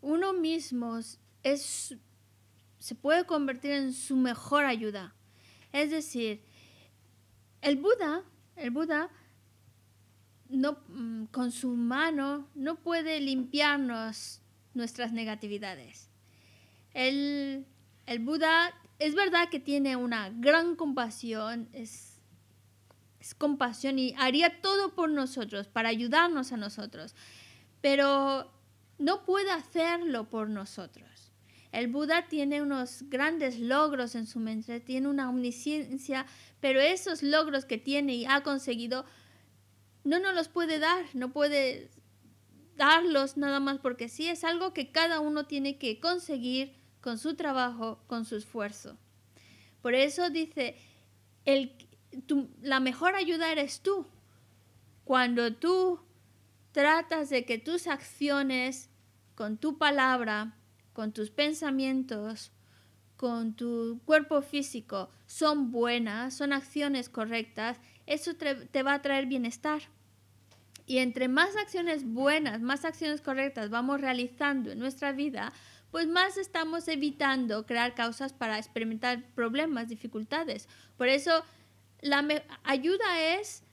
uno mismo es, se puede convertir en su mejor ayuda. Es decir, el Buda, el Buda no, mm, con su mano no puede limpiarnos nuestras negatividades. El, Buda es verdad que tiene una gran compasión, es, es compasión y haría todo por nosotros, para ayudarnos a nosotros. Pero no puede hacerlo por nosotros. El Buda tiene unos grandes logros en su mente, tiene una omnisciencia, pero esos logros que tiene y ha conseguido no nos los puede dar, no puede darlos nada más porque sí, es algo que cada uno tiene que conseguir con su trabajo, con su esfuerzo. Por eso dice, el, la mejor ayuda eres tú. Cuando tú tratas de que tus acciones, con tu palabra, con tus pensamientos, con tu cuerpo físico, son buenas, son acciones correctas, eso te va a traer bienestar. Y entre más acciones buenas, más acciones correctas vamos realizando en nuestra vida, pues más estamos evitando crear causas para experimentar problemas, dificultades. Por eso, la ayuda es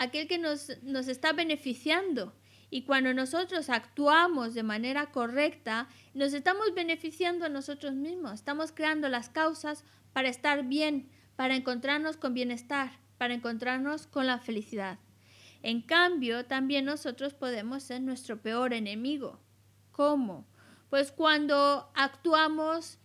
aquel que nos, nos está beneficiando. Y cuando nosotros actuamos de manera correcta, nos estamos beneficiando a nosotros mismos, estamos creando las causas para estar bien, para encontrarnos con bienestar, para encontrarnos con la felicidad. En cambio, también nosotros podemos ser nuestro peor enemigo. ¿Cómo? Pues cuando actuamos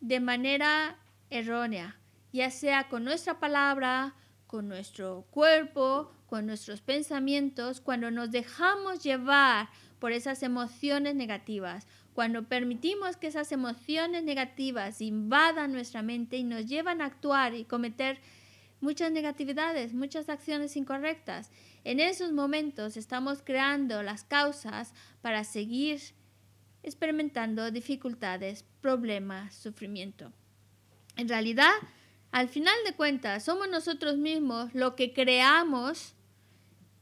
de manera errónea, ya sea con nuestra palabra, con nuestro cuerpo, con nuestros pensamientos cuando nos dejamos llevar por esas emociones negativas, cuando permitimos que esas emociones negativas invadan nuestra mente y nos llevan a actuar y cometer muchas negatividades, muchas acciones incorrectas. En esos momentos estamos creando las causas para seguir experimentando dificultades, problemas, sufrimiento. En realidad, al final de cuentas, somos nosotros mismos lo que creamos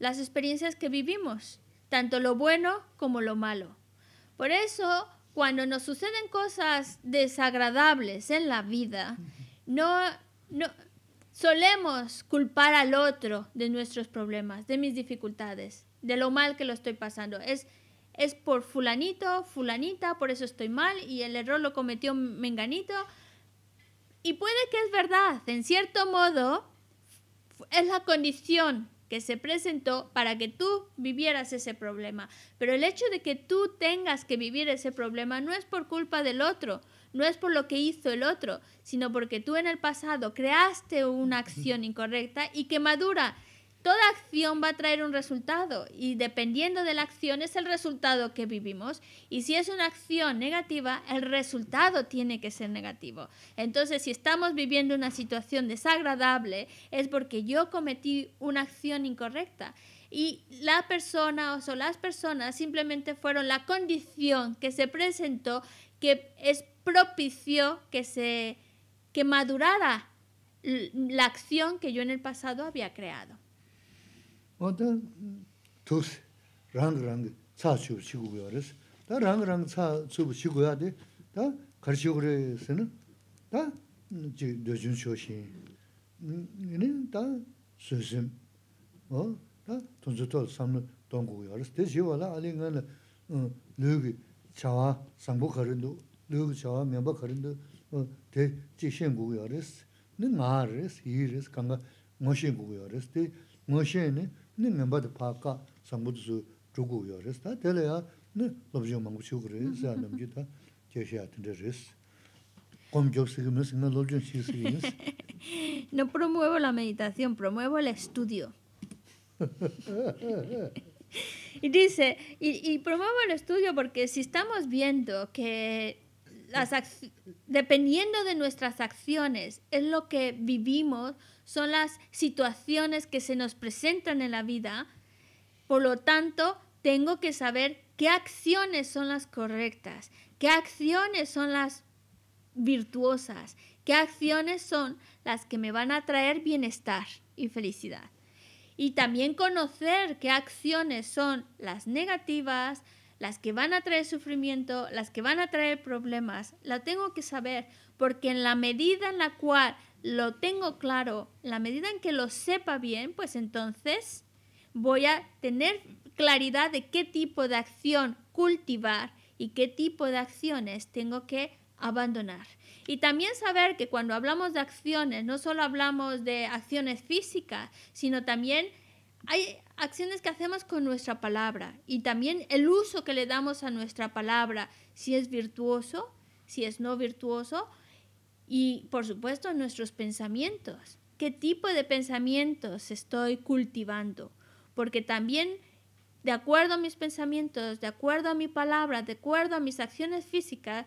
las experiencias que vivimos, tanto lo bueno como lo malo. Por eso, cuando nos suceden cosas desagradables en la vida, no, no solemos culpar al otro de nuestros problemas, de mis dificultades, de lo mal que lo estoy pasando. Es es por fulanito, fulanita, por eso estoy mal y el error lo cometió menganito. Y puede que es verdad, en cierto modo es la condición que se presentó para que tú vivieras ese problema. Pero el hecho de que tú tengas que vivir ese problema no es por culpa del otro, no es por lo que hizo el otro, sino porque tú en el pasado creaste una acción incorrecta y que madura Toda acción va a traer un resultado y dependiendo de la acción es el resultado que vivimos. Y si es una acción negativa, el resultado tiene que ser negativo. Entonces, si estamos viviendo una situación desagradable, es porque yo cometí una acción incorrecta y la persona o las personas simplemente fueron la condición que se presentó que es propicio que se que madurara la acción que yo en el pasado había creado. 어다 투스 랑랑 차씩 시구여스 다 랑랑 차씩 시구야데 다걸다 이제 준 시험 얘네 다 쓰음 어다 전절 삼내 돈 고유어스 돼 지발아 알이가로 로그 자와 상복 걸은도 로그 자 명복 걸은도 대 직생 고유어스 는 마아르스 희르스 간다 모셰 고유어스 돼 모셰네 no me dā pā acá, sāngbō tu sū chū gu yō rēs, tā tēlē yā nī lōb zhīng māngu chū gu rēs, sā yā nāmbi tā kē shi yā tēndē rēs. Qōm gyōb sīgī mēs, ngā lōb zhīng shī No promuevo la meditación, promuevo el estudio. y dice, y promuevo el estudio porque si estamos viendo que dependiendo de nuestras acciones, es lo que vivimos, son las situaciones que se nos presentan en la vida. Por lo tanto, tengo que saber qué acciones son las correctas, qué acciones son las virtuosas, qué acciones son las que me van a traer bienestar y felicidad. Y también conocer qué acciones son las negativas, las que van a traer sufrimiento, las que van a traer problemas, la tengo que saber, porque en la medida en la cual lo tengo claro, la medida en que lo sepa bien, pues entonces voy a tener claridad de qué tipo de acción cultivar y qué tipo de acciones tengo que abandonar. Y también saber que cuando hablamos de acciones, no solo hablamos de acciones físicas, sino también hay acciones que hacemos con nuestra palabra y también el uso que le damos a nuestra palabra, si es virtuoso, si es no virtuoso, y por supuesto nuestros pensamientos. ¿Qué tipo de pensamientos estoy cultivando? Porque también, de acuerdo a mis pensamientos, de acuerdo a mi palabra, de acuerdo a mis acciones físicas,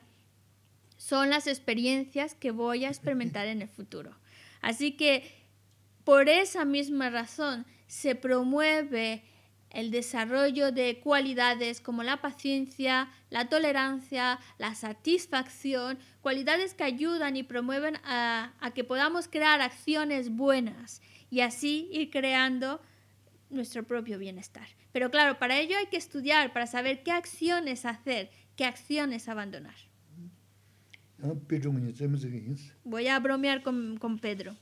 son las experiencias que voy a experimentar en el futuro. Así que, por esa misma razón, se promueve el desarrollo de cualidades como la paciencia, la tolerancia, la satisfacción, cualidades que ayudan y promueven a, que podamos crear acciones buenas y así ir creando nuestro propio bienestar. Pero claro, para ello hay que estudiar, para saber qué acciones hacer, qué acciones abandonar. Voy a bromear con, con Pedro.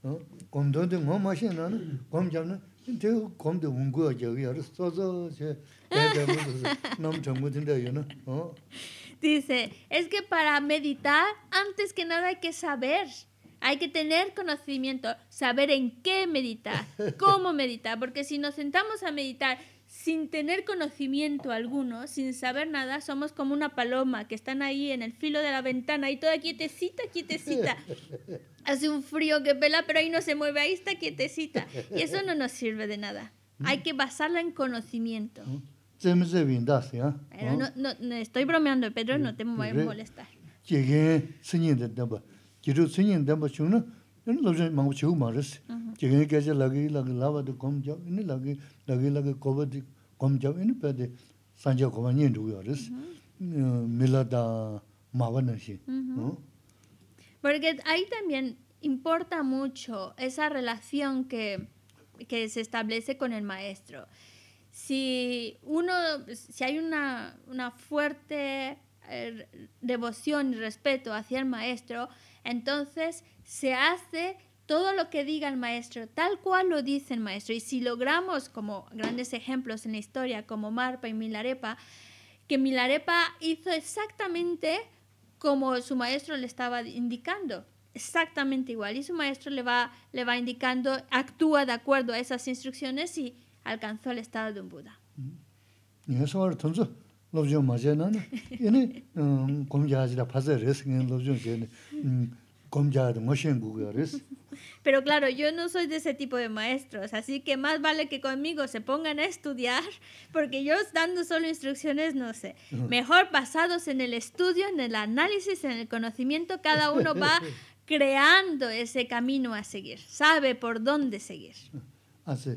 Dice, es que para meditar, antes que nada hay que saber. Hay que tener conocimiento, saber en qué meditar, cómo meditar, porque si nos sentamos a meditar sin tener conocimiento alguno, sin saber nada, somos como una paloma que están ahí en el filo de la ventana y toda quietecita, quietecita. Hace un frío que pela, pero ahí no se mueve ahí está quietecita y eso no nos sirve de nada. Hay que basarla en conocimiento. Se me se bien, ¿dace, ah? No no estoy bromeando, Pedro, no te voy a molestar. Llegué, señor, quiero decir, Yo no lo sé, mangocheu maris. Llegué que se lague, lague, lava de comja, ni lague, lague, lague, cobet comja, ni pede. Sanje koñi nduoris. Me la da maoneche. ¿No? Porque ahí también importa mucho esa relación que, se establece con el maestro. Si si hay una, fuerte eh, devoción y respeto hacia el maestro, entonces se hace todo lo que diga el maestro, tal cual lo dice el maestro. Y si logramos, como grandes ejemplos en la historia, como Marpa y Milarepa, que Milarepa hizo exactamente como su maestro le estaba indicando. Exactamente igual. Y su maestro le va, le va indicando, actúa de acuerdo a esas instrucciones y alcanzó el estado de un Buda. Mm-hmm. Pero claro, yo no soy de ese tipo de maestros, así que más vale que conmigo se pongan a estudiar, porque yo dando solo instrucciones no sé. Mejor basados en el estudio, en el análisis, en el conocimiento, cada uno va creando ese camino a seguir, sabe por dónde seguir. Así.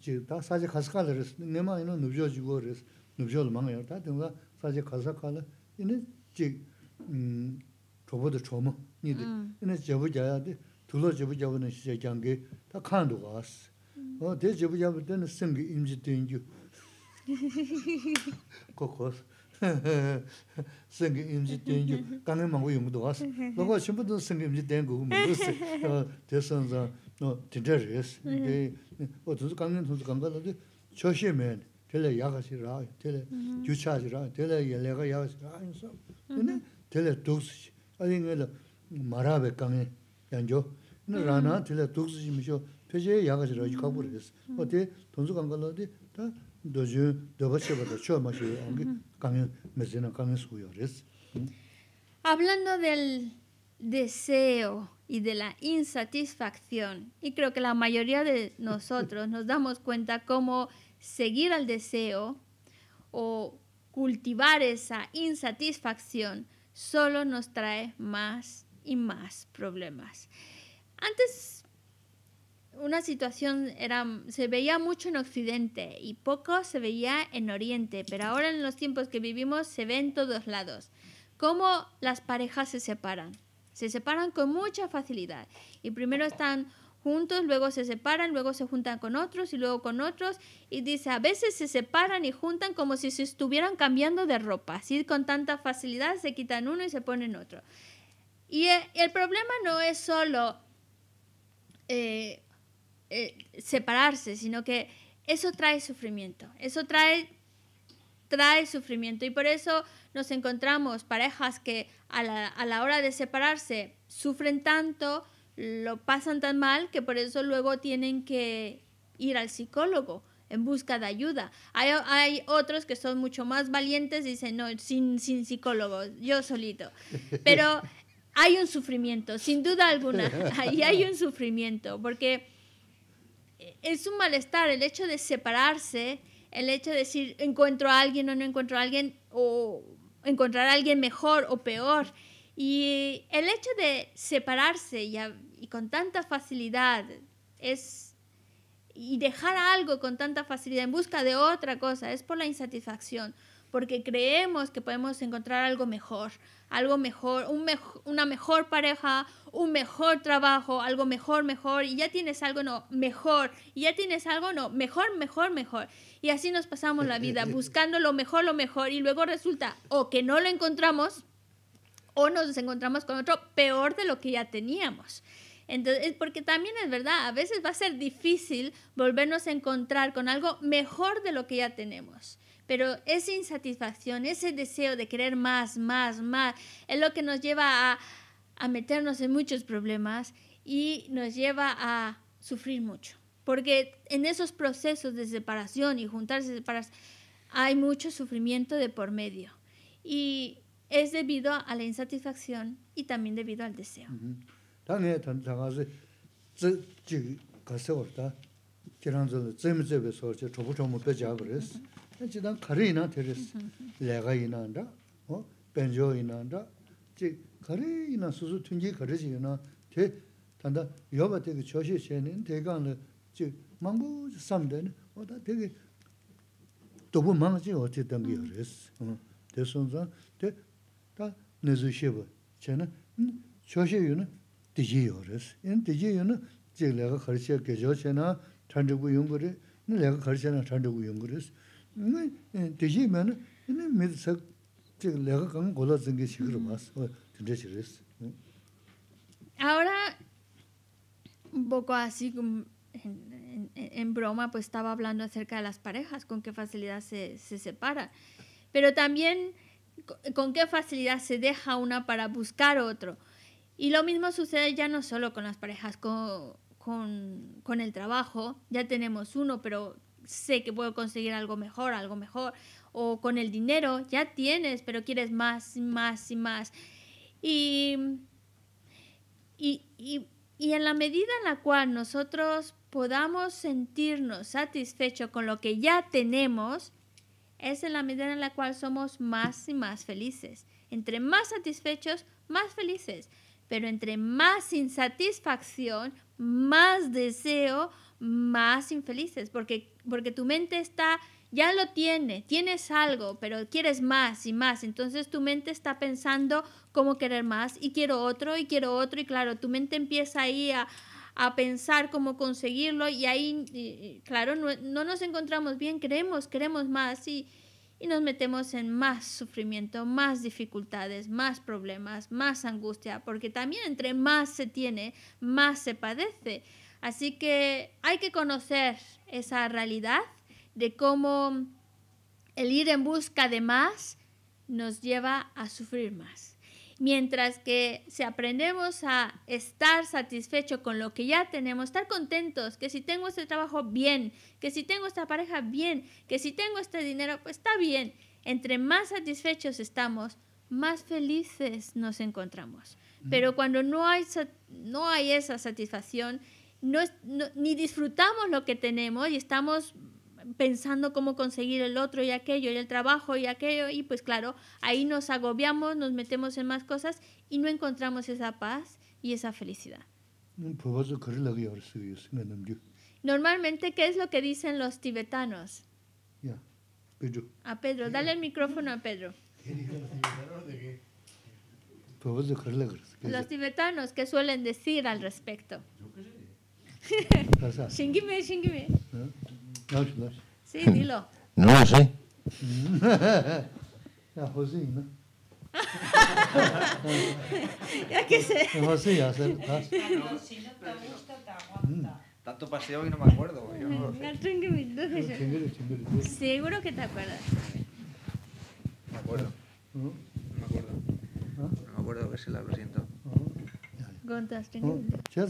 chik 사제 sajia khasaka la res, nima ino nubzio chigo res, nubzio lo manga yor, ta tingla sajia khasaka la, ina chik chobo da chomo, nidi, ina jebu jaya di, tulo jebu jabu na shija jangi, tindar res. O tunzu kamyan tunzu kamdala di choshe men, tele yagasi ra, tele gyuchasi ra, tele yelega yagasi ra, tele duksishi. Adi ngayla marabe kamyan yanjo. Rana tele duksishi misho, peche yagasi ra, yukabu res. O te tunzu kamdala di ta dojun, dobache bada, suyo res. Hablando del deseo, y de la insatisfacción. Y creo que la mayoría de nosotros nos damos cuenta cómo seguir al deseo o cultivar esa insatisfacción solo nos trae más y más problemas. Antes una situación era, se veía mucho en Occidente y poco se veía en Oriente, pero ahora en los tiempos que vivimos se ve en todos lados. Cómo las parejas se separan, se separan con mucha facilidad. Y primero están juntos, luego se separan, luego se juntan con otros y luego con otros. Y dice, a veces se separan y juntan como si se estuvieran cambiando de ropa. Así con tanta facilidad se quitan uno y se ponen otro. Y eh, el problema no es solo eh, eh, separarse, sino que eso trae sufrimiento, eso trae trae sufrimiento. Y por eso nos encontramos parejas que a la, a la hora de separarse sufren tanto, lo pasan tan mal, que por eso luego tienen que ir al psicólogo en busca de ayuda. Hay, hay, otros que son mucho más valientes y dicen, no, sin, sin psicólogo, yo solito. Pero hay un sufrimiento, sin duda alguna, ahí hay un sufrimiento, porque es un malestar el hecho de separarse el hecho de decir encuentro a alguien o no encuentro a alguien o encontrar a alguien mejor o peor. Y el hecho de separarse y, con tanta facilidad es y dejar algo con tanta facilidad en busca de otra cosa es por la insatisfacción, porque creemos que podemos encontrar algo mejor, algo mejor, una mejor pareja, un mejor trabajo, algo mejor, mejor, y ya tienes algo, no, mejor, y ya tienes algo, no, mejor, mejor, mejor. Y así nos pasamos la eh, eh, vida eh, buscando lo mejor, lo mejor, y luego resulta o que no lo encontramos o nos encontramos con otro peor de lo que ya teníamos. Entonces, porque también es verdad, a veces va a ser difícil volvernos a encontrar con algo mejor de lo que ya tenemos pero esa insatisfacción, ese deseo de querer más, más, más, es lo que nos lleva a, meternos en muchos problemas y nos lleva a sufrir mucho. Porque en esos procesos de separación y juntarse, hay mucho sufrimiento de por medio. Y es debido a la insatisfacción y también debido al deseo. Chidang kari 테레스 teres, 어 yinang da, o, benjo yinang da, chi kari yinang susu tunji kari zi yinang, thanda, yoba tegi choshi cheni, tegaan le, chi mangu samde, oda tegi dobu mangu zi o chidang yinang res. Desun zang, de, da, nizu shibu cheni, choshi yinang, diji diji chi kari gejo chena, kari Ahora un poco así en, broma pues estaba hablando acerca de las parejas, con qué facilidad se, se separa. Pero también con qué facilidad se deja una para buscar otro. Y lo mismo sucede ya no solo con las parejas, con, con, con el trabajo. Ya tenemos uno, pero sé que puedo conseguir algo mejor, algo mejor. O con el dinero, ya tienes, pero quieres más y más y más. Y, y, y, y en la medida en la cual nosotros podamos sentirnos satisfechos con lo que ya tenemos, es en la medida en la cual somos más y más felices. Entre más satisfechos, más felices. Pero entre más insatisfacción, más deseo, más infelices, porque, porque tu mente está, ya lo tiene, tienes algo, pero quieres más y más, entonces tu mente está pensando cómo querer más y quiero otro y quiero otro y claro, tu mente empieza ahí a, a pensar cómo conseguirlo y ahí, claro, no, nos encontramos bien, queremos, queremos más y nos metemos en más sufrimiento, más dificultades, más problemas, más angustia, porque también entre más se tiene, más se padece. Así que hay que conocer esa realidad de cómo el ir en busca de más nos lleva a sufrir más. Mientras que si aprendemos a estar satisfecho con lo que ya tenemos, estar contentos, que si tengo este trabajo bien, que si tengo esta pareja bien, que si tengo este dinero, pues está bien. Entre más satisfechos estamos, más felices nos encontramos. Pero cuando no hay, no hay esa satisfacción, ni disfrutamos lo que tenemos y estamos pensando cómo conseguir el otro y aquello y el trabajo y aquello y pues claro, ahí nos agobiamos, nos metemos en más cosas y no encontramos esa paz y esa felicidad. Normalmente, ¿qué es lo que dicen los tibetanos? A Pedro, dale el micrófono a Pedro. Los tibetanos, ¿qué suelen decir al respecto? Shingime, shingime. ¿Eh? No, no. Pues sí, dilo. No lo sé. Ya, José, ¿no? ya que sé. José, te aguanta. Tanto paseo y no me acuerdo. Yo no lo sé. Seguro que te acuerdas. Me acuerdo. ¿Mm? No me acuerdo. ¿Ah? No me acuerdo que se la lo siento. ¿Ah? Gontas, ¿Ah? tengo. ¿Qué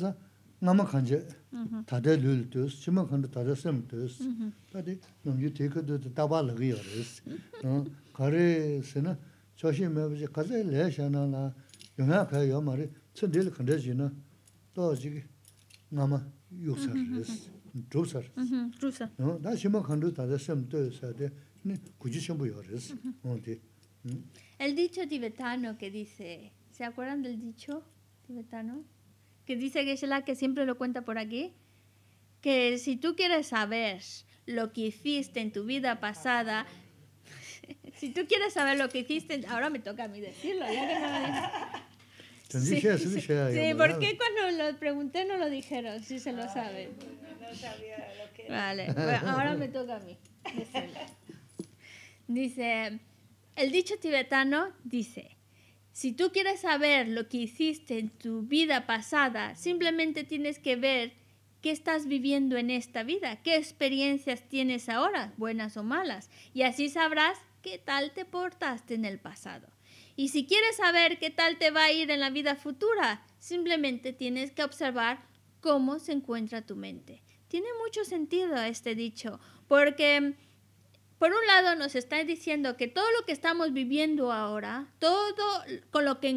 nama khanje mm-hmm. tada lul dus, chima khanda tada sem dus, mm-hmm. tadi nungyu teka du taba laga yoris. Mm-hmm. Mm, Kari sena, choshi mebaji kaza le shana na yunga kaya yo mari, tsundil khanda jina, to jigi nama yuksar res, drupsar res. Mm, da chima khanda tada sem dus, kuji shambu yoris. Mm, El dicho tibetano que dice, ¿se acuerdan del dicho tibetano? que dice Geshe-la, que siempre lo cuenta por aquí, que si tú quieres saber lo que hiciste en tu vida pasada, si tú quieres saber lo que hiciste, ahora me toca a mí decirlo, Sí, ¿por qué cuando lo pregunté no lo dijeron? Sí, se lo saben. No, sabía lo que Vale, ahora me toca a mí. Dice, el dicho tibetano dice, si tú quieres saber lo que hiciste en tu vida pasada, simplemente tienes que ver qué estás viviendo en esta vida, qué experiencias tienes ahora, buenas o malas, y así sabrás qué tal te portaste en el pasado. Y si quieres saber qué tal te va a ir en la vida futura, simplemente tienes que observar cómo se encuentra tu mente. Tiene mucho sentido este dicho, porque por un lado nos está diciendo que todo lo que estamos viviendo ahora, todo con lo que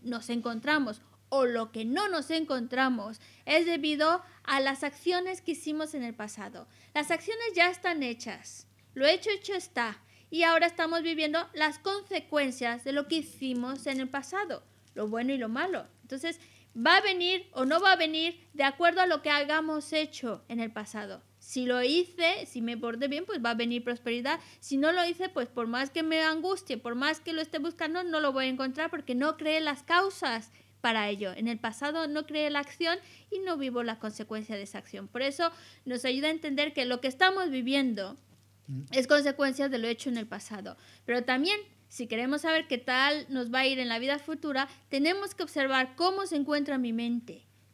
nos encontramos o lo que no nos encontramos es debido a las acciones que hicimos en el pasado. Las acciones ya están hechas, lo hecho hecho está, y ahora estamos viviendo las consecuencias de lo que hicimos en el pasado, lo bueno y lo malo. Entonces, va a venir o no va a venir de acuerdo a lo que hagamos hecho en el pasado si lo hice, si me porté bien, pues va a venir prosperidad. Si no lo hice, pues por más que me angustie, por más que lo esté buscando, no lo voy a encontrar porque no creé las causas para ello. En el pasado no creé la acción y no vivo la consecuencia de esa acción. Por eso nos ayuda a entender que lo que estamos viviendo mm. es consecuencia de lo hecho en el pasado. Pero también si queremos saber qué tal nos va a ir en la vida futura, tenemos que observar cómo se encuentra mi mente.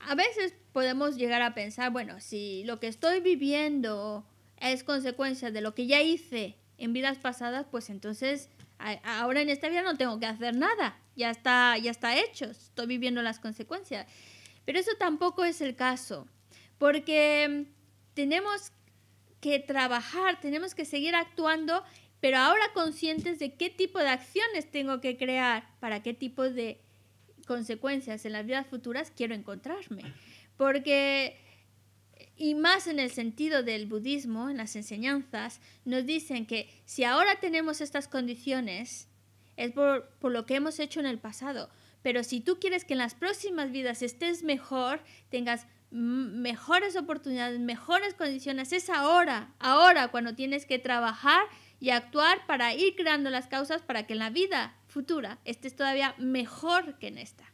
a veces podemos llegar a pensar, bueno, si lo que estoy viviendo es consecuencia de lo que ya hice en vidas pasadas, pues entonces ahora en esta vida no tengo que hacer nada, ya está, ya está hecho, estoy viviendo las consecuencias. Pero eso tampoco es el caso, porque tenemos que trabajar, tenemos que seguir actuando, pero ahora conscientes de qué tipo de acciones tengo que crear para qué tipo de consecuencias en las vidas futuras quiero encontrarme. Porque, y más en el sentido del budismo, en las enseñanzas, nos dicen que si ahora tenemos estas condiciones, es por, lo que hemos hecho en el pasado. Pero si tú quieres que en las próximas vidas estés mejor, tengas mejores oportunidades, mejores condiciones, es ahora, ahora cuando tienes que trabajar y actuar para ir creando las causas para que en la vida futura este es todavía mejor que en esta.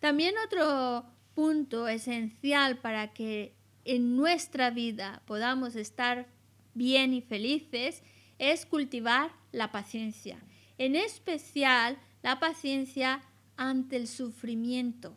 También otro punto esencial para que en nuestra vida podamos estar bien y felices es cultivar la paciencia, en especial la paciencia ante el sufrimiento.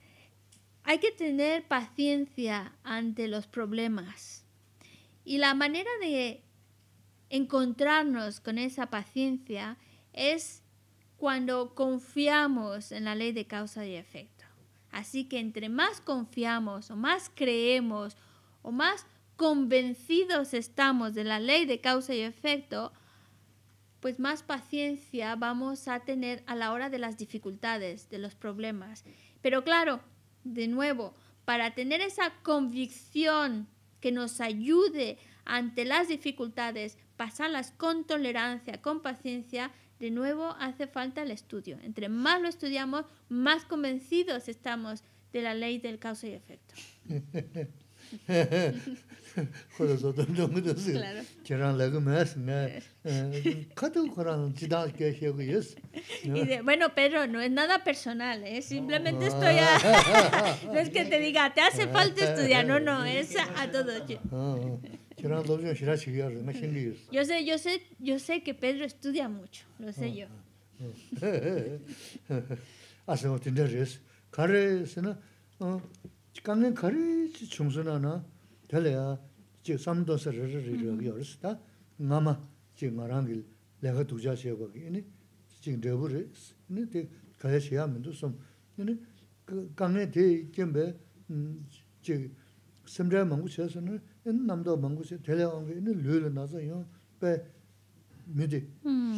Hay que tener paciencia ante los problemas. Y la manera de encontrarnos con esa paciencia es cuando confiamos en la ley de causa y efecto. Así que entre más confiamos o más creemos o más convencidos estamos de la ley de causa y efecto, pues más paciencia vamos a tener a la hora de las dificultades, de los problemas. Pero claro, de nuevo, para tener esa convicción que nos ayude ante las dificultades, pasarlas con tolerancia, con paciencia, de nuevo hace falta el estudio. Entre más lo estudiamos, más convencidos estamos de la ley del causa y efecto. kora zoto ndongo dosi, kiraan lago maas, kato koraan jidaan kia xiego yes. Bueno, Pedro, no es nada personal, ¿eh? simplemente estoy a... no es que te diga, te hace falta estudiar, no, no, es a todos. Yo sé, yo sé, yo sé que Pedro estudia mucho, lo sé yo. Hace otro interés, carre, ¿no? Cambien carre, chungsunana, 텔레야 지 삼도서를 이렇게 열었다. 나마 지 말한게 내가 두자시여 거기니 지 레버리스니 데 가야시야 민도 좀 근데 그 강에 대 겸베 음지 심지어 망고시에서는 남도 망고시 대려온 게 있는 룰을 나서요. 베 미디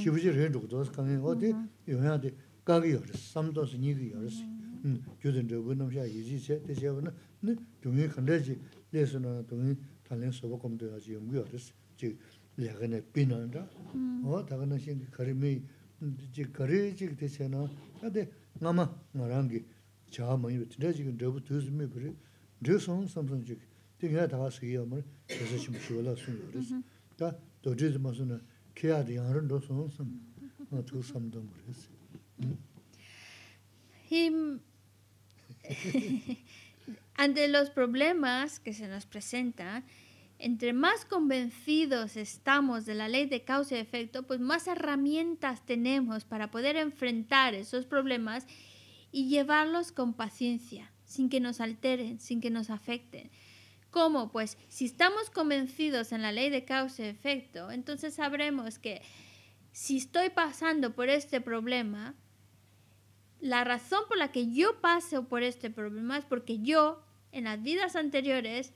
시부지 해주고도 강에 어디 요야데 가기 열었어. 삼도서 니기 열었어. 음 교전적으로 저 이지세 대세는 네 종이 컨대지 레스는 동이 달래 서버컴도 아주 연구였어. 즉 레가네 비난다. 어 다가나 신기 거리미 즉 거리 즉 되세나. 근데 나마 나랑기 자 많이 듣네 지금 저부터 즈음에 브리 저선 선선 즉 되게 다가서 이어물 그래서 좀 쉬어라 숨 그랬어. 다 도지마스는 케아디 하는 로선 선. 어두 섬도 그랬어. 힘 Ante los problemas que se nos presentan, entre más convencidos estamos de la ley de causa y efecto, pues más herramientas tenemos para poder enfrentar esos problemas y llevarlos con paciencia, sin que nos alteren, sin que nos afecten. ¿Cómo? Pues si estamos convencidos en la ley de causa y efecto, entonces sabremos que si estoy pasando por este problema, la razón por la que yo paso por este problema es porque yo, en las vidas anteriores,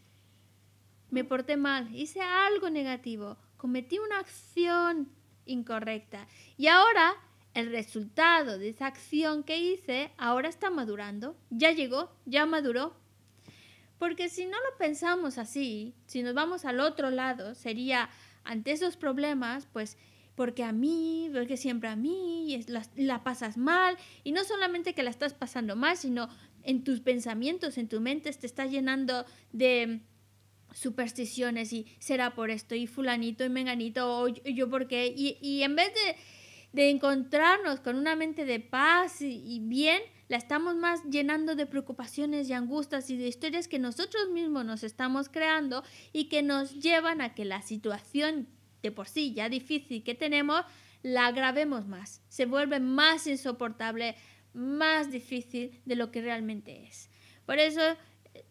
me porté mal, hice algo negativo, cometí una acción incorrecta. Y ahora el resultado de esa acción que hice ahora está madurando, ya llegó, ya maduró. Porque si no lo pensamos así, si nos vamos al otro lado, sería ante esos problemas, pues porque a mí, porque siempre a mí, la, pasas mal, y no solamente que la estás pasando mal, sino en tus pensamientos, en tu mente, te estás llenando de supersticiones y será por esto y fulanito y menganito o yo, por qué, y, en vez de, encontrarnos con una mente de paz y, y, bien la estamos más llenando de preocupaciones y angustias y de historias que nosotros mismos nos estamos creando y que nos llevan a que la situación por sí ya difícil que tenemos, la agravemos más. Se vuelve más insoportable, más difícil de lo que realmente es. Por eso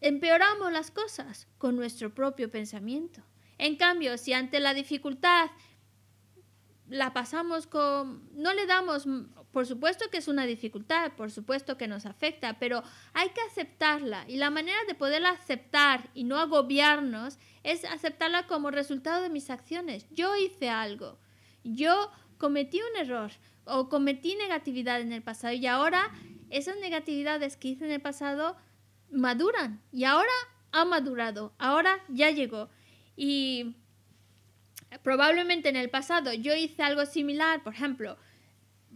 empeoramos las cosas con nuestro propio pensamiento. En cambio, si ante la dificultad la pasamos con, no le damos por supuesto que es una dificultad, por supuesto que nos afecta, pero hay que aceptarla y la manera de poderla aceptar y no agobiarnos es aceptarla como resultado de mis acciones. Yo hice algo, yo cometí un error o cometí negatividad en el pasado y ahora esas negatividades que hice en el pasado maduran y ahora ha madurado, ahora ya llegó. Y probablemente en el pasado yo hice algo similar, por ejemplo,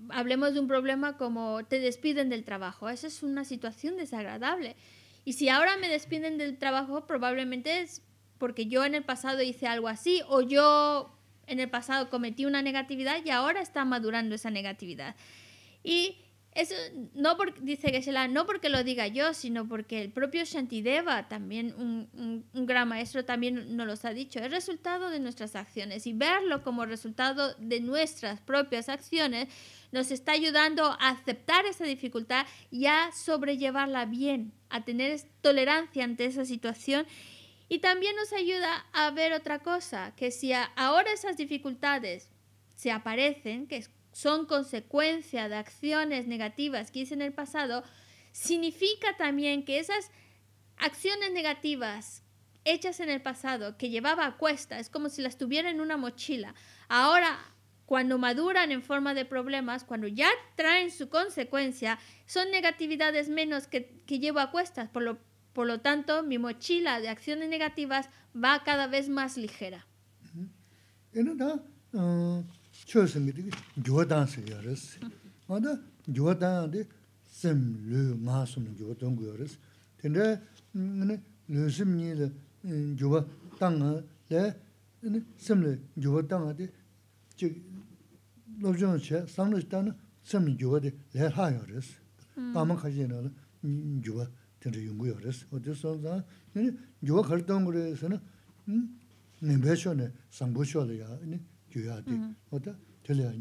hablemos de un problema como te despiden del trabajo. Esa es una situación desagradable. Y si ahora me despiden del trabajo, probablemente es porque yo en el pasado hice algo así o yo en el pasado cometí una negatividad y ahora está madurando esa negatividad. Y eso no porque, dice Geshe-la, no porque lo diga yo, sino porque el propio Shantideva, también un, gran maestro, también nos lo ha dicho. Es resultado de nuestras acciones y verlo como resultado de nuestras propias acciones nos está ayudando a aceptar esa dificultad y a sobrellevarla bien, a tener tolerancia ante esa situación. Y también nos ayuda a ver otra cosa, que si ahora esas dificultades se aparecen, que son consecuencia de acciones negativas que hice en el pasado, significa también que esas acciones negativas hechas en el pasado que llevaba a cuesta, es como si las tuviera en una mochila, ahora cuando maduran en forma de problemas, cuando ya traen su consecuencia, son negatividades menos que, que llevo a cuestas. Por lo, por lo tanto, mi mochila de acciones negativas va cada vez más ligera. lobzhōng chē, sāng lōch tāna tsēm yuwa dē lē hā 교가 rēs. Kāma mm. 음 yé nā lō yuwa tēn rē yungu yō rēs. O tē sō zā, yuwa khā rī tōng rē sē nā, nē bē shō sāng bō shō yā, yuwa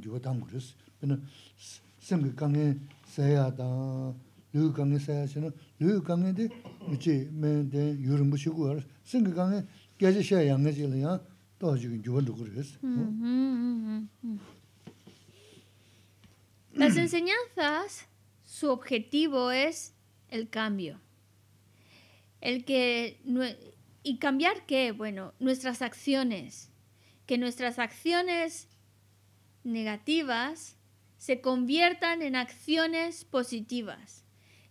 yuwa tāng rēs. kī kāngi tāng, kāngi yā Las enseñanzas, su objetivo es el cambio. El que, ¿Y cambiar qué? Bueno, nuestras acciones. Que nuestras acciones negativas se conviertan en acciones positivas.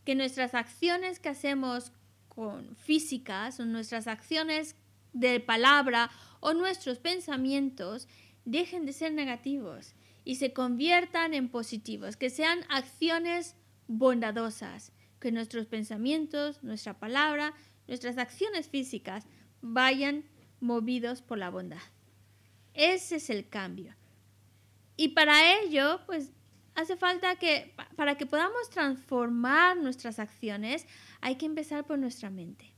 Que nuestras acciones que hacemos con físicas o nuestras acciones de palabra o nuestros pensamientos dejen de ser negativos y se conviertan en positivos, que sean acciones bondadosas, que nuestros pensamientos, nuestra palabra, nuestras acciones físicas vayan movidos por la bondad. Ese es el cambio. Y para ello, pues hace falta que, para que podamos transformar nuestras acciones, hay que empezar por nuestra mente.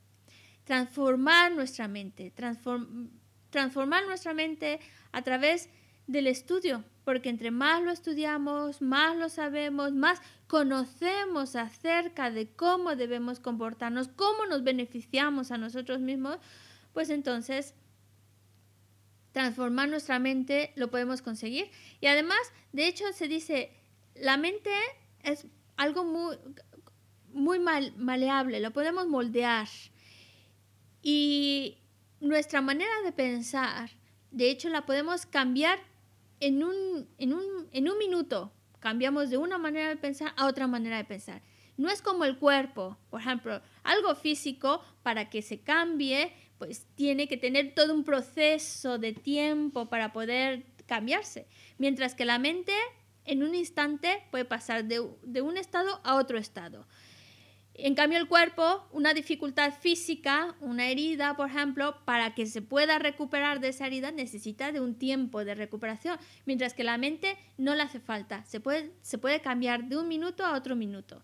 Transformar nuestra mente, transformar nuestra mente a través del estudio porque entre más lo estudiamos, más lo sabemos, más conocemos acerca de cómo debemos comportarnos, cómo nos beneficiamos a nosotros mismos, pues entonces transformar nuestra mente lo podemos conseguir. Y además, de hecho, se dice, la mente es algo muy, muy maleable, lo podemos moldear. Y nuestra manera de pensar, de hecho, la podemos cambiar en un, minuto cambiamos de una manera de pensar a otra manera de pensar. No es como el cuerpo, por ejemplo, algo físico para que se cambie, pues tiene que tener todo un proceso de tiempo para poder cambiarse. Mientras que la mente en un instante puede pasar de un estado a otro estado. En cambio, el cuerpo, una dificultad física, una herida, por ejemplo, para que se pueda recuperar de esa herida necesita de un tiempo de recuperación, mientras que la mente no le hace falta, se puede, se puede cambiar de un minuto a otro minuto.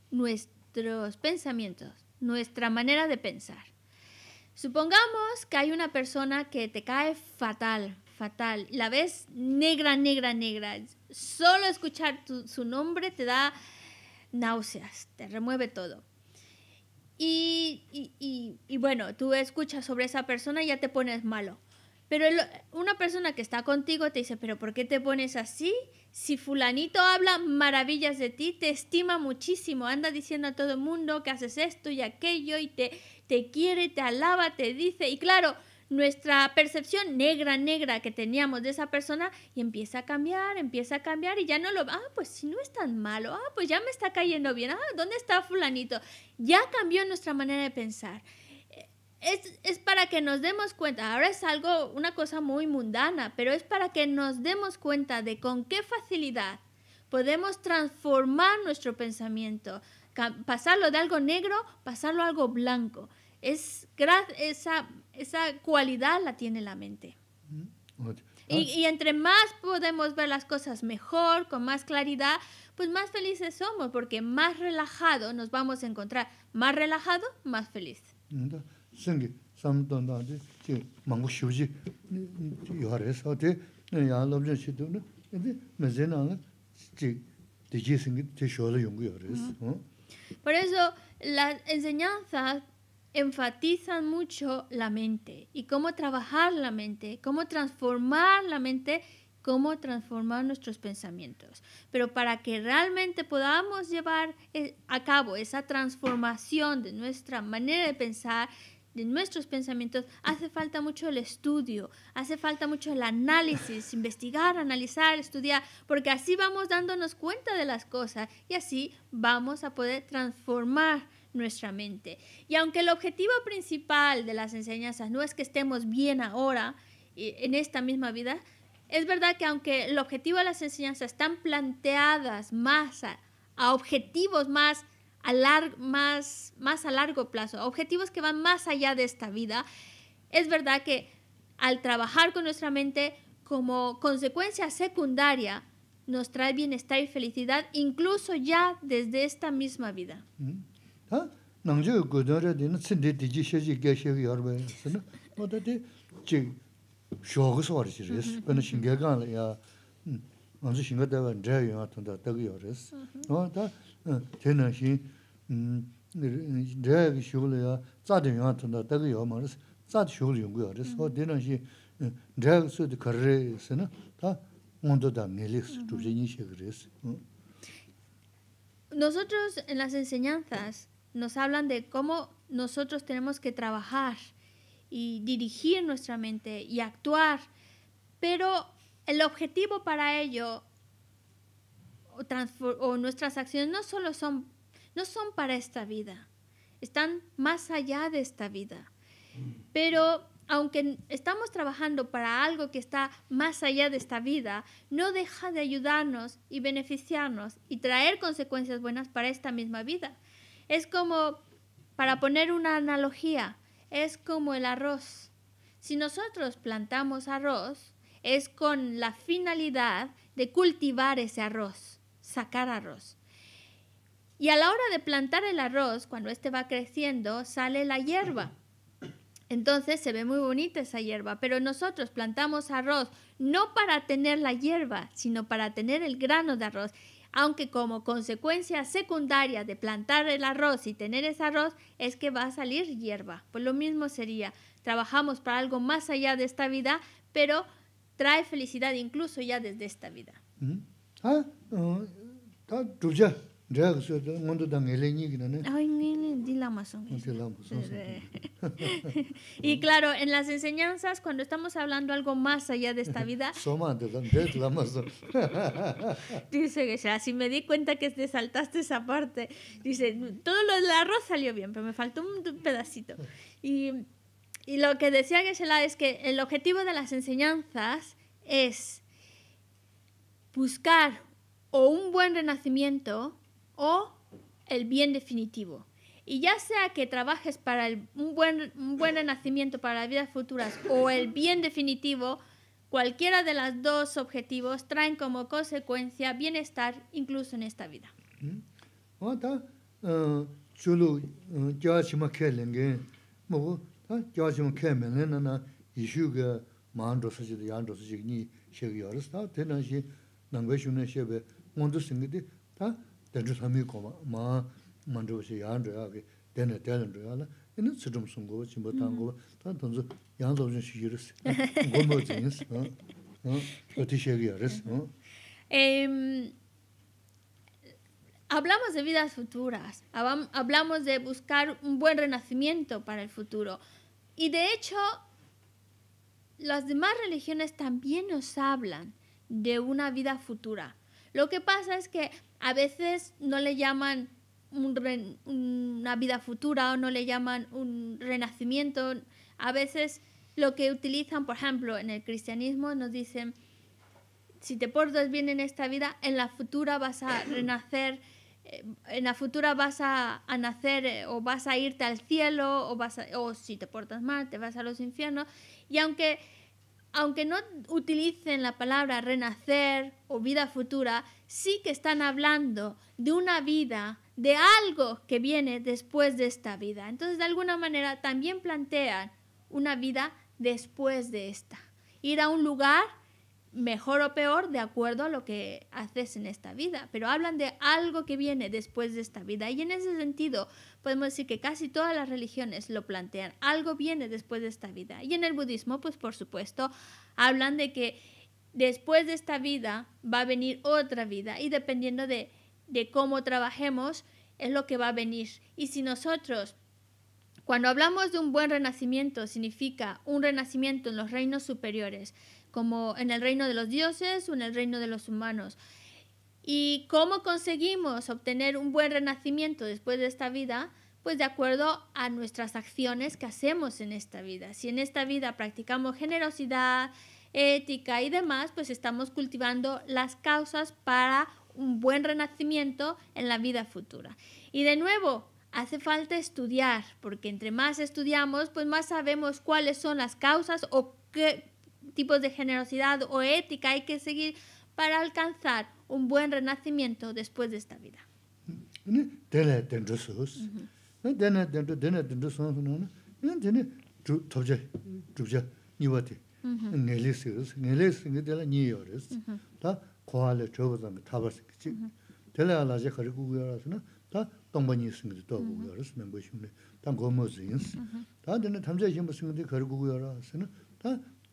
nuestros pensamientos, nuestra manera de pensar. Supongamos que hay una persona que te cae fatal, fatal, la ves negra, negra, negra. Solo escuchar su nombre te da náuseas, te remueve todo. Y, y bueno, tú escuchas sobre esa persona y ya te pones malo. Pero una persona que está contigo te dice, pero ¿por qué te pones así? Si fulanito habla maravillas de ti, te estima muchísimo, anda diciendo a todo el mundo que haces esto y aquello y te, te quiere, te alaba, te dice. Y claro, nuestra percepción negra, negra que teníamos de esa persona y empieza a cambiar, empieza a cambiar y ya no lo... Ah, pues si no es tan malo, ah, pues ya me está cayendo bien, ah, ¿dónde está fulanito? Ya cambió nuestra manera de pensar es, para que nos demos cuenta, ahora es algo, una cosa muy mundana, pero es para que nos demos cuenta de con qué facilidad podemos transformar nuestro pensamiento, pasarlo de algo negro, pasarlo a algo blanco. Es, esa, cualidad la tiene la mente. Mm-hmm. Y, ah. y, entre más podemos ver las cosas mejor, con más claridad, pues más felices somos, porque más relajado nos vamos a encontrar. Más relajado, más feliz. Por eso las enseñanzas enfatizan mucho la mente y cómo trabajar la mente, cómo transformar la mente, cómo transformar nuestros pensamientos. Pero para que realmente podamos llevar eh, a cabo esa transformación de nuestra manera de pensar, de nuestros pensamientos, hace falta mucho el estudio, hace falta mucho el análisis, investigar, analizar, estudiar, porque así vamos dándonos cuenta de las cosas y así vamos a poder transformar nuestra mente. Y aunque el objetivo principal de las enseñanzas no es que estemos bien ahora, eh, en esta misma vida, es verdad que aunque el objetivo de las enseñanzas están planteadas más a, a objetivos más a más, más a largo plazo, objetivos que van más allá de esta vida, es verdad que al trabajar con nuestra mente como consecuencia secundaria, nos trae bienestar y felicidad incluso ya desde esta misma vida. Mm. Nosotros en las enseñanzas nos hablan de cómo nosotros tenemos que trabajar y dirigir nuestra mente y actuar, pero el objetivo para ello nuestras acciones no solo son, no son para esta vida, están más allá de esta vida. Pero aunque estamos trabajando para algo que está más allá de esta vida, no deja de ayudarnos y beneficiarnos y traer consecuencias buenas para esta misma vida. Es como, para poner una analogía, es como el arroz. Si nosotros plantamos arroz, es con la finalidad de cultivar ese arroz sacar arroz. Y a la hora de plantar el arroz, cuando este va creciendo, sale la hierba. Entonces se ve muy bonita esa hierba, pero nosotros plantamos arroz no para tener la hierba, sino para tener el grano de arroz. Aunque como consecuencia secundaria de plantar el arroz y tener ese arroz es que va a salir hierba. Pues lo mismo sería, trabajamos para algo más allá de esta vida, pero trae felicidad incluso ya desde esta vida. ¿Ah? ya no no ni dilamason. Y claro, en las enseñanzas cuando estamos hablando algo más allá de esta vida. dice que si me di cuenta que te saltaste esa parte, dice, todo lo del arroz salió bien, pero me faltó un pedacito. Y y lo que decía Gesela es que el objetivo de las enseñanzas es buscar o un buen renacimiento o el bien definitivo. Y ya sea que trabajes para el, un, buen, buen renacimiento para vidas futuras o el bien definitivo, cualquiera de los dos objetivos traen como consecuencia bienestar incluso en esta vida. Mm ngonzo singi di ta dendru sami koma maa mandruwa shi yaan dhruya ki dendru dendru dhruya la ina tsidrum sungoba, chimbo tangoba ta tanzu yaan zobzhin shi yiris gomo zinis oti shegi yaris em, Hablamos de vidas futuras, hablamos de buscar un buen renacimiento para el futuro. Y de hecho, las demás religiones también nos hablan de una vida futura. Lo que pasa es que a veces no le llaman una vida futura o no le llaman un renacimiento. A veces lo que utilizan, por ejemplo, en el cristianismo nos dicen, si te portas bien en esta vida, en la futura vas a renacer, eh, en la futura vas a, nacer eh, o vas a irte al cielo o, vas o si te portas mal te vas a los infiernos. Y aunque aunque no utilicen la palabra renacer o vida futura, sí que están hablando de una vida, de algo que viene después de esta vida. Entonces, de alguna manera, también plantean una vida después de esta. Ir a un lugar mejor o peor de acuerdo a lo que haces en esta vida, pero hablan de algo que viene después de esta vida. Y en ese sentido, podemos decir que casi todas las religiones lo plantean, algo viene después de esta vida. Y en el budismo, pues por supuesto, hablan de que después de esta vida va a venir otra vida y dependiendo de, de cómo trabajemos, es lo que va a venir. Y si nosotros cuando hablamos de un buen renacimiento, significa un renacimiento en los reinos superiores como en el reino de los dioses o en el reino de los humanos. ¿Y cómo conseguimos obtener un buen renacimiento después de esta vida? Pues de acuerdo a nuestras acciones que hacemos en esta vida. Si en esta vida practicamos generosidad, ética y demás, pues estamos cultivando las causas para un buen renacimiento en la vida futura. Y de nuevo, hace falta estudiar, porque entre más estudiamos, pues más sabemos cuáles son las causas o qué, tipos de generosidad o ética hay que seguir para alcanzar un buen renacimiento después de esta vida.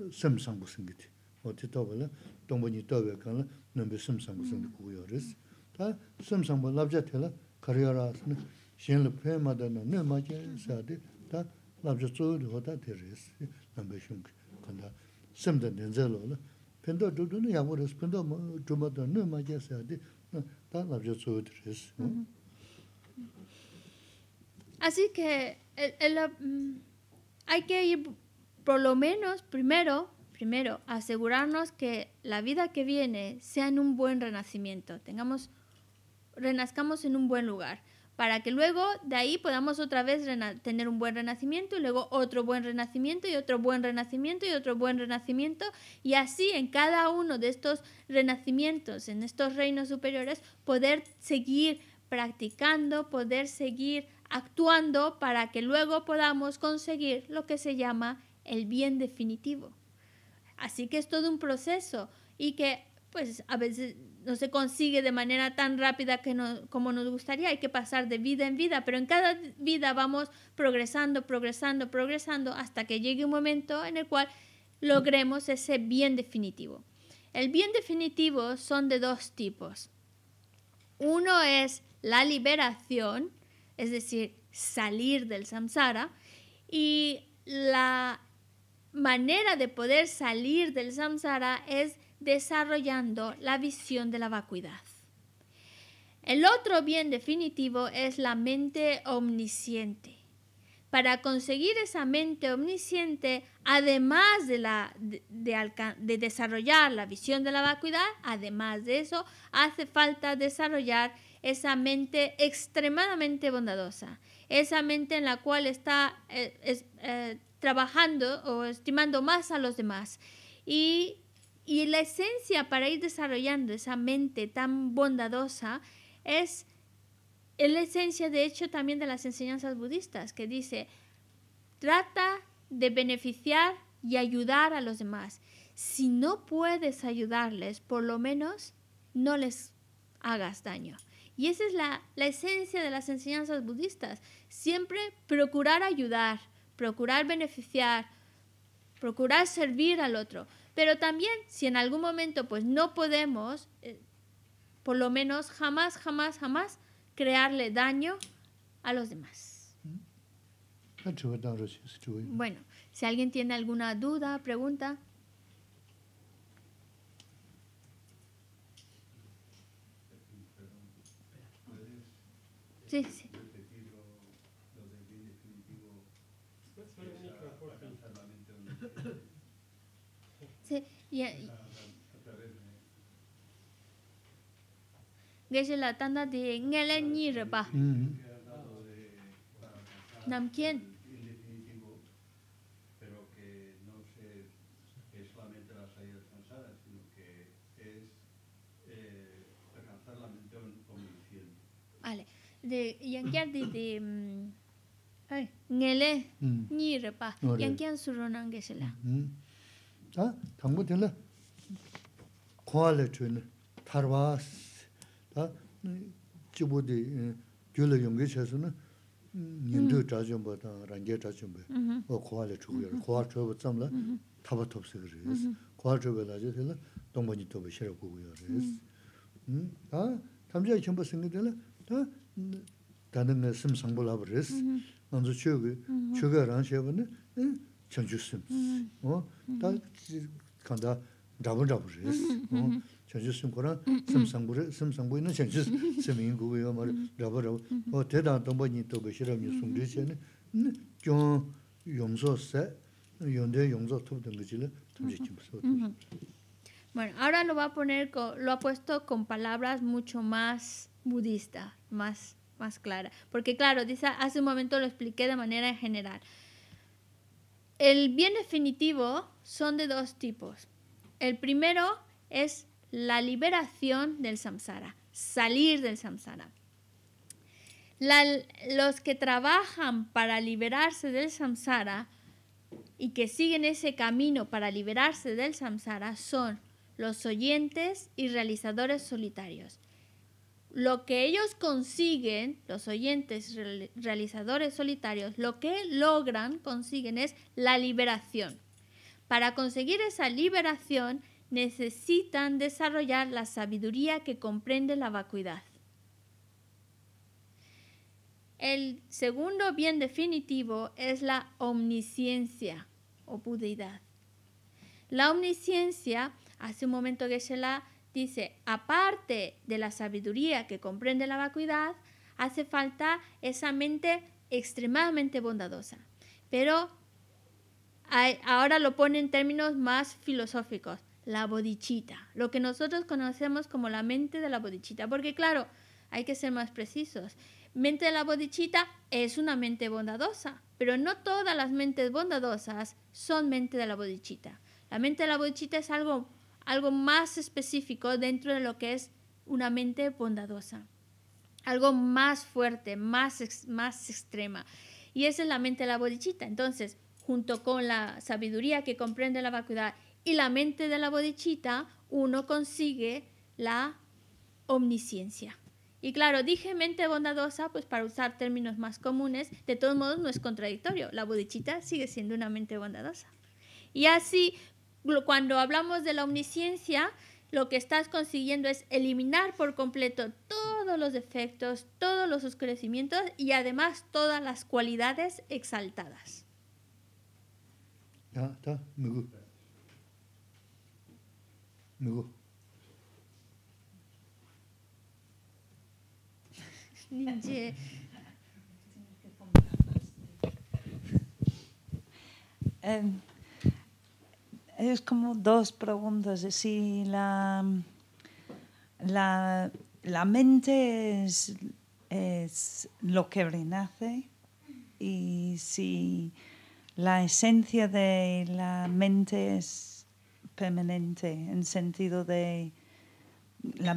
sēmsāngu sēngit. O tī tōba lā, tōngbō nī tōba kā lā, nōmbi sēmsāngu sēngit kūyō rīs. Tā sēmsāngu labzhā tī lā, kariyā rā sī nā, xīn lā pē mā dā nā, nē mā jā sā tī, tā labzhā tsū rī hō tā tī rīs, nōmbi xīn por lo menos primero, primero, asegurarnos que la vida que viene sea en un buen renacimiento, tengamos, renazcamos en un buen lugar, para que luego de ahí podamos otra vez tener un buen renacimiento y luego otro buen renacimiento y otro buen renacimiento y otro buen renacimiento y así en cada uno de estos renacimientos, en estos reinos superiores, poder seguir practicando, poder seguir actuando para que luego podamos conseguir lo que se llama el bien definitivo. Así que es todo un proceso y que pues a veces no se consigue de manera tan rápida que como nos gustaría. Hay que pasar de vida en vida, pero en cada vida vamos progresando, progresando, progresando hasta que llegue un momento en el cual logremos ese bien definitivo. El bien definitivo son de dos tipos. Uno es la liberación, es decir, salir del samsara, y la manera de poder salir del samsara es desarrollando la visión de la vacuidad. El otro bien definitivo es la mente omnisciente. Para conseguir esa mente omnisciente, además de, la, de, desarrollar la visión de la vacuidad, además de eso, hace falta desarrollar esa mente extremadamente bondadosa, esa mente en la cual está, eh, eh, trabajando o estimando más a los demás. Y, la esencia para ir desarrollando esa mente tan bondadosa es, la esencia, de hecho, también de las enseñanzas budistas, que dice, trata de beneficiar y ayudar a los demás. Si no puedes ayudarles, por lo menos no les hagas daño. Y esa es la, la, esencia de las enseñanzas budistas. Siempre procurar ayudar, procurar beneficiar, procurar servir al otro. Pero también, si en algún momento pues no podemos, eh, por lo menos jamás, jamás, jamás crearle daño a los demás. Mm-hmm. Bueno, si alguien tiene alguna duda, pregunta. Sí, sí. Ya. Eh, ahí. tanda de Ngelen Ni Repa? ¿Qué pero que no es solamente la salida cansada, sino que es eh, alcanzar la mente con el cielo. Vale. Yanquian de mm, Ngelen mm. Ni Repa. Yanquian Suronan Guesela. Mm-hmm. tā thāngbō tīla khuā lé chū nē, thārvā sī, tā jibō tī gyūla yungi chē sū nē, nindu chā chūmbā tā rāngyē chā chūmbā, wā khuā lé bā tsam lā thāba thop sī kar yor, khuā chū bā Bueno, ahora lo va a poner, lo ha puesto con palabras mucho más budista, más, más clara Porque claro, dice, hace un momento lo expliqué de manera general. El bien definitivo son de dos tipos. El primero es la liberación del samsara, salir del samsara. los que trabajan para liberarse del samsara y que siguen ese camino para liberarse del samsara son los oyentes y realizadores solitarios lo que ellos consiguen, los oyentes realizadores solitarios, lo que logran, consiguen es la liberación. Para conseguir esa liberación necesitan desarrollar la sabiduría que comprende la vacuidad. El segundo bien definitivo es la omnisciencia o budeidad. La omnisciencia, hace un momento que se la Dice, aparte de la sabiduría que comprende la vacuidad, hace falta esa mente extremadamente bondadosa. Pero ahora lo pone en términos más filosóficos, la bodichita, lo que nosotros conocemos como la mente de la bodichita, porque claro, hay que ser más precisos. Mente de la bodichita es una mente bondadosa, pero no todas las mentes bondadosas son mente de la bodichita. La mente de la bodichita es algo algo más específico dentro de lo que es una mente bondadosa, algo más fuerte, más, más extrema. Y esa es la mente de la bodichita. Entonces, junto con la sabiduría que comprende la vacuidad y la mente de la bodichita, uno consigue la omnisciencia. Y claro, dije mente bondadosa, pues para usar términos más comunes, de todos modos no es contradictorio. La bodichita sigue siendo una mente bondadosa. Y así cuando hablamos de la omnisciencia, lo que estás consiguiendo es eliminar por completo todos los defectos, todos los oscurecimientos y además todas las cualidades exaltadas. Ya ah, está, em, es como dos preguntas. Si la, mente es, lo que renace y si la esencia de la mente es permanente, en sentido de la,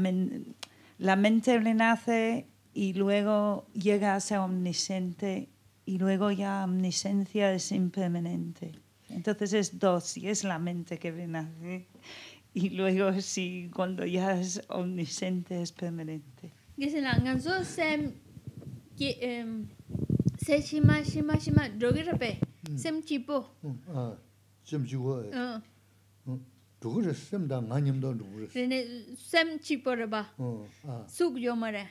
la mente renace y luego llega a ser omnisciente y luego ya omnisciencia es impermanente. Entonces es dos y es la mente que venace Y luego si cuando ya es omnisciente, es permanente. Gesela, ganzo sem ki em, se shima shima shima drogi rape mm. sem chipo. Mm, ah, sem chipo. Eh. Ah. Drogi mm, re sem da nganyam da drogi. Rene sem chipo reba. Ah. Suk yo mare.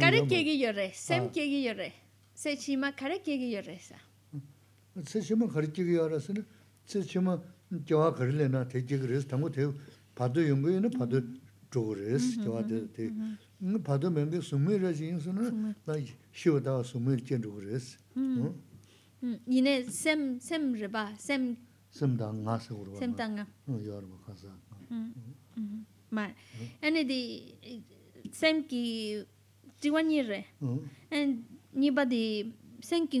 Kare kegi re, sem ah. kegi re, Se shima kare kegi yore sa. tsishima kharichigiyo 알아서는 tsishima jawa kharile na 그래서 jigiris, tango te padu yungu ina padu chogiris, jawa te te. Padu mengi sumir rasi yinsu na, 음 이네 샘 sumir jen 샘당 가서 sem, sem riba, sem... Sem da nga se urwa. Sem da nga. Mm, mm-hmm, mm-hmm. Mm-hmm. di sem ki di sem ki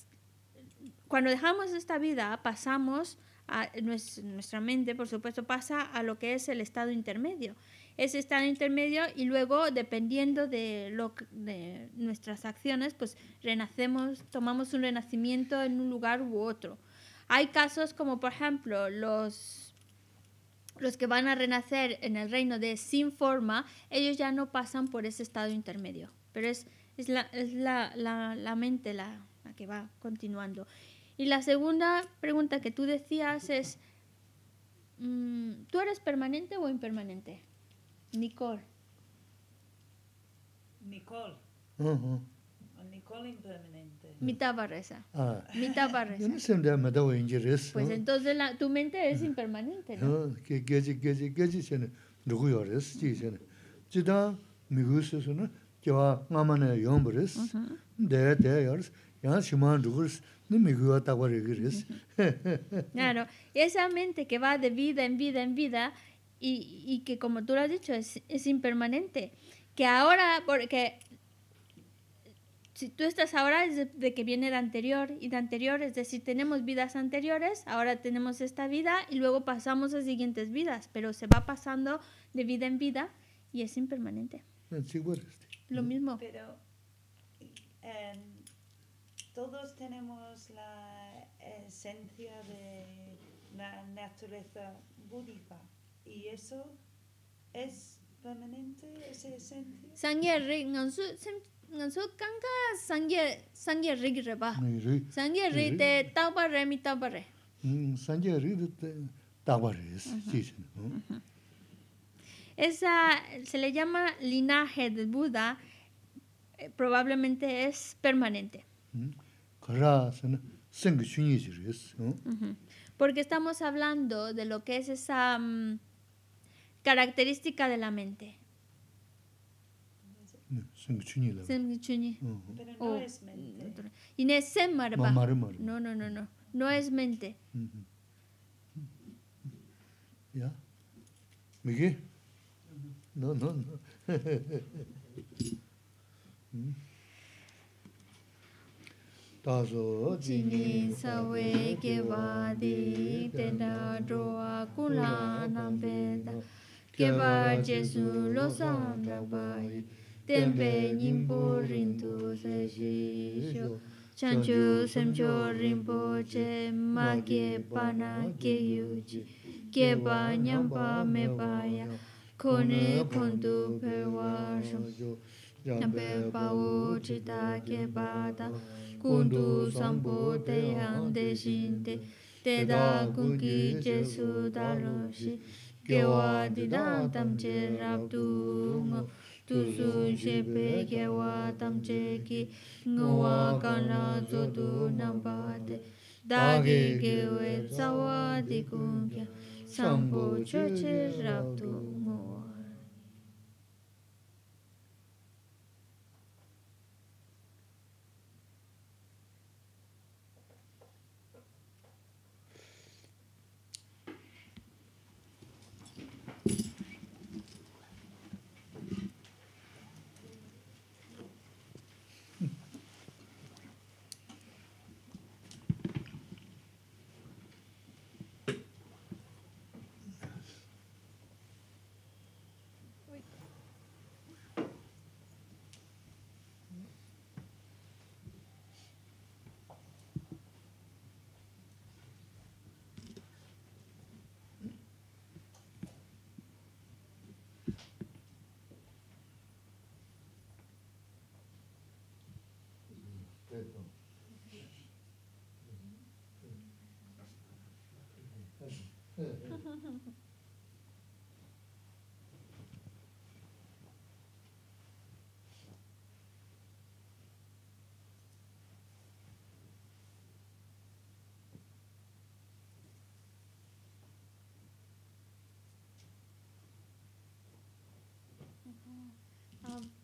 Cuando dejamos esta vida, pasamos a nuestra mente, por supuesto, pasa a lo que es el estado intermedio. Ese estado intermedio y luego, dependiendo de, lo, nuestras acciones, pues renacemos, tomamos un renacimiento en un lugar u otro. Hay casos como, por ejemplo, los, los que van a renacer en el reino de sin forma, ellos ya no pasan por ese estado intermedio, pero es, es, la, la, mente la, la que va continuando. Y la segunda pregunta que tú decías es, ¿tú eres permanente o impermanente? Nicole. Nicole. Nicole impermanente. Mitad Barresa. Ah. Yo no sé Pues entonces tu mente es impermanente, ¿no? Que que que que que que que que que que que que me Claro, esa mente que va de vida en vida en vida y, que como tú lo has dicho es, impermanente, que ahora, porque si tú estás ahora es de, que viene de anterior y de anterior, es decir, tenemos vidas anteriores, ahora tenemos esta vida y luego pasamos a siguientes vidas, pero se va pasando de vida en vida y es impermanente. Este. Lo mismo. Pero, em, todos tenemos la esencia de la naturaleza búdica y eso es permanente, esa esencia. Sangye rig, ngansu, kanga sangye, sangye rig reba. Sangye rig de taba mi taba mm, Sangye rig de taba sí, Esa se le llama linaje del Buda, eh, probablemente es permanente. Porque estamos hablando de lo que es esa mm, característica de la mente. no oh, es mente. No, no, no, no. es mente. No, no, no. 다조 지니 사웨 게바디 데다 tēndā 쿠라 나베다 게바 예수 로사나 jēsū 템베 님보 린투 세시쇼 찬주 샘조 림보 제 마게 파나 게유지 게바 냠바 메바야 코네 콘투 페와쇼 ཁྱས ངྱས ཁྱས ཁྱས ཁྱས ཁྱས ཁྱས ཁྱས ཁྱས ཁྱས kundu sampo te hande shinte te da kunki che su da lo shi gewa di da tam che rab tu ngo tu su she pe gewa tam che ki ngo wa kana zo tu nam pa te da ge gewe tsawa di kunkya sampo che che rab tu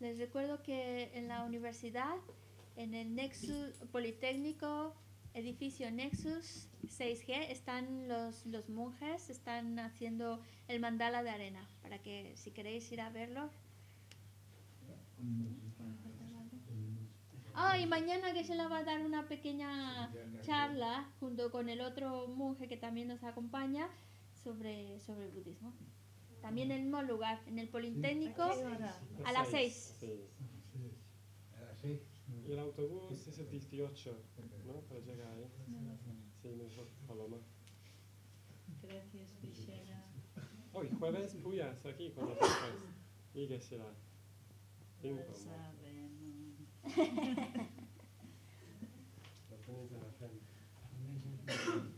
les recuerdo que en la universidad, en el Nexus Politécnico, edificio Nexus 6G, están los, monjes, están haciendo el mandala de arena, para que si queréis ir a verlo. Ah, y mañana que se la va a dar una pequeña charla junto con el otro monje que también nos acompaña sobre el budismo. También en el mismo lugar, en el Politécnico, a las 6. A las 6. Y el autobús es el 18, ¿no? Para llegar ahí. Sí, mejor Paloma. Gracias, Villera. Hoy jueves puyas aquí con las chicas. ¿Y qué será? No sabemos. Lo tenéis la gente.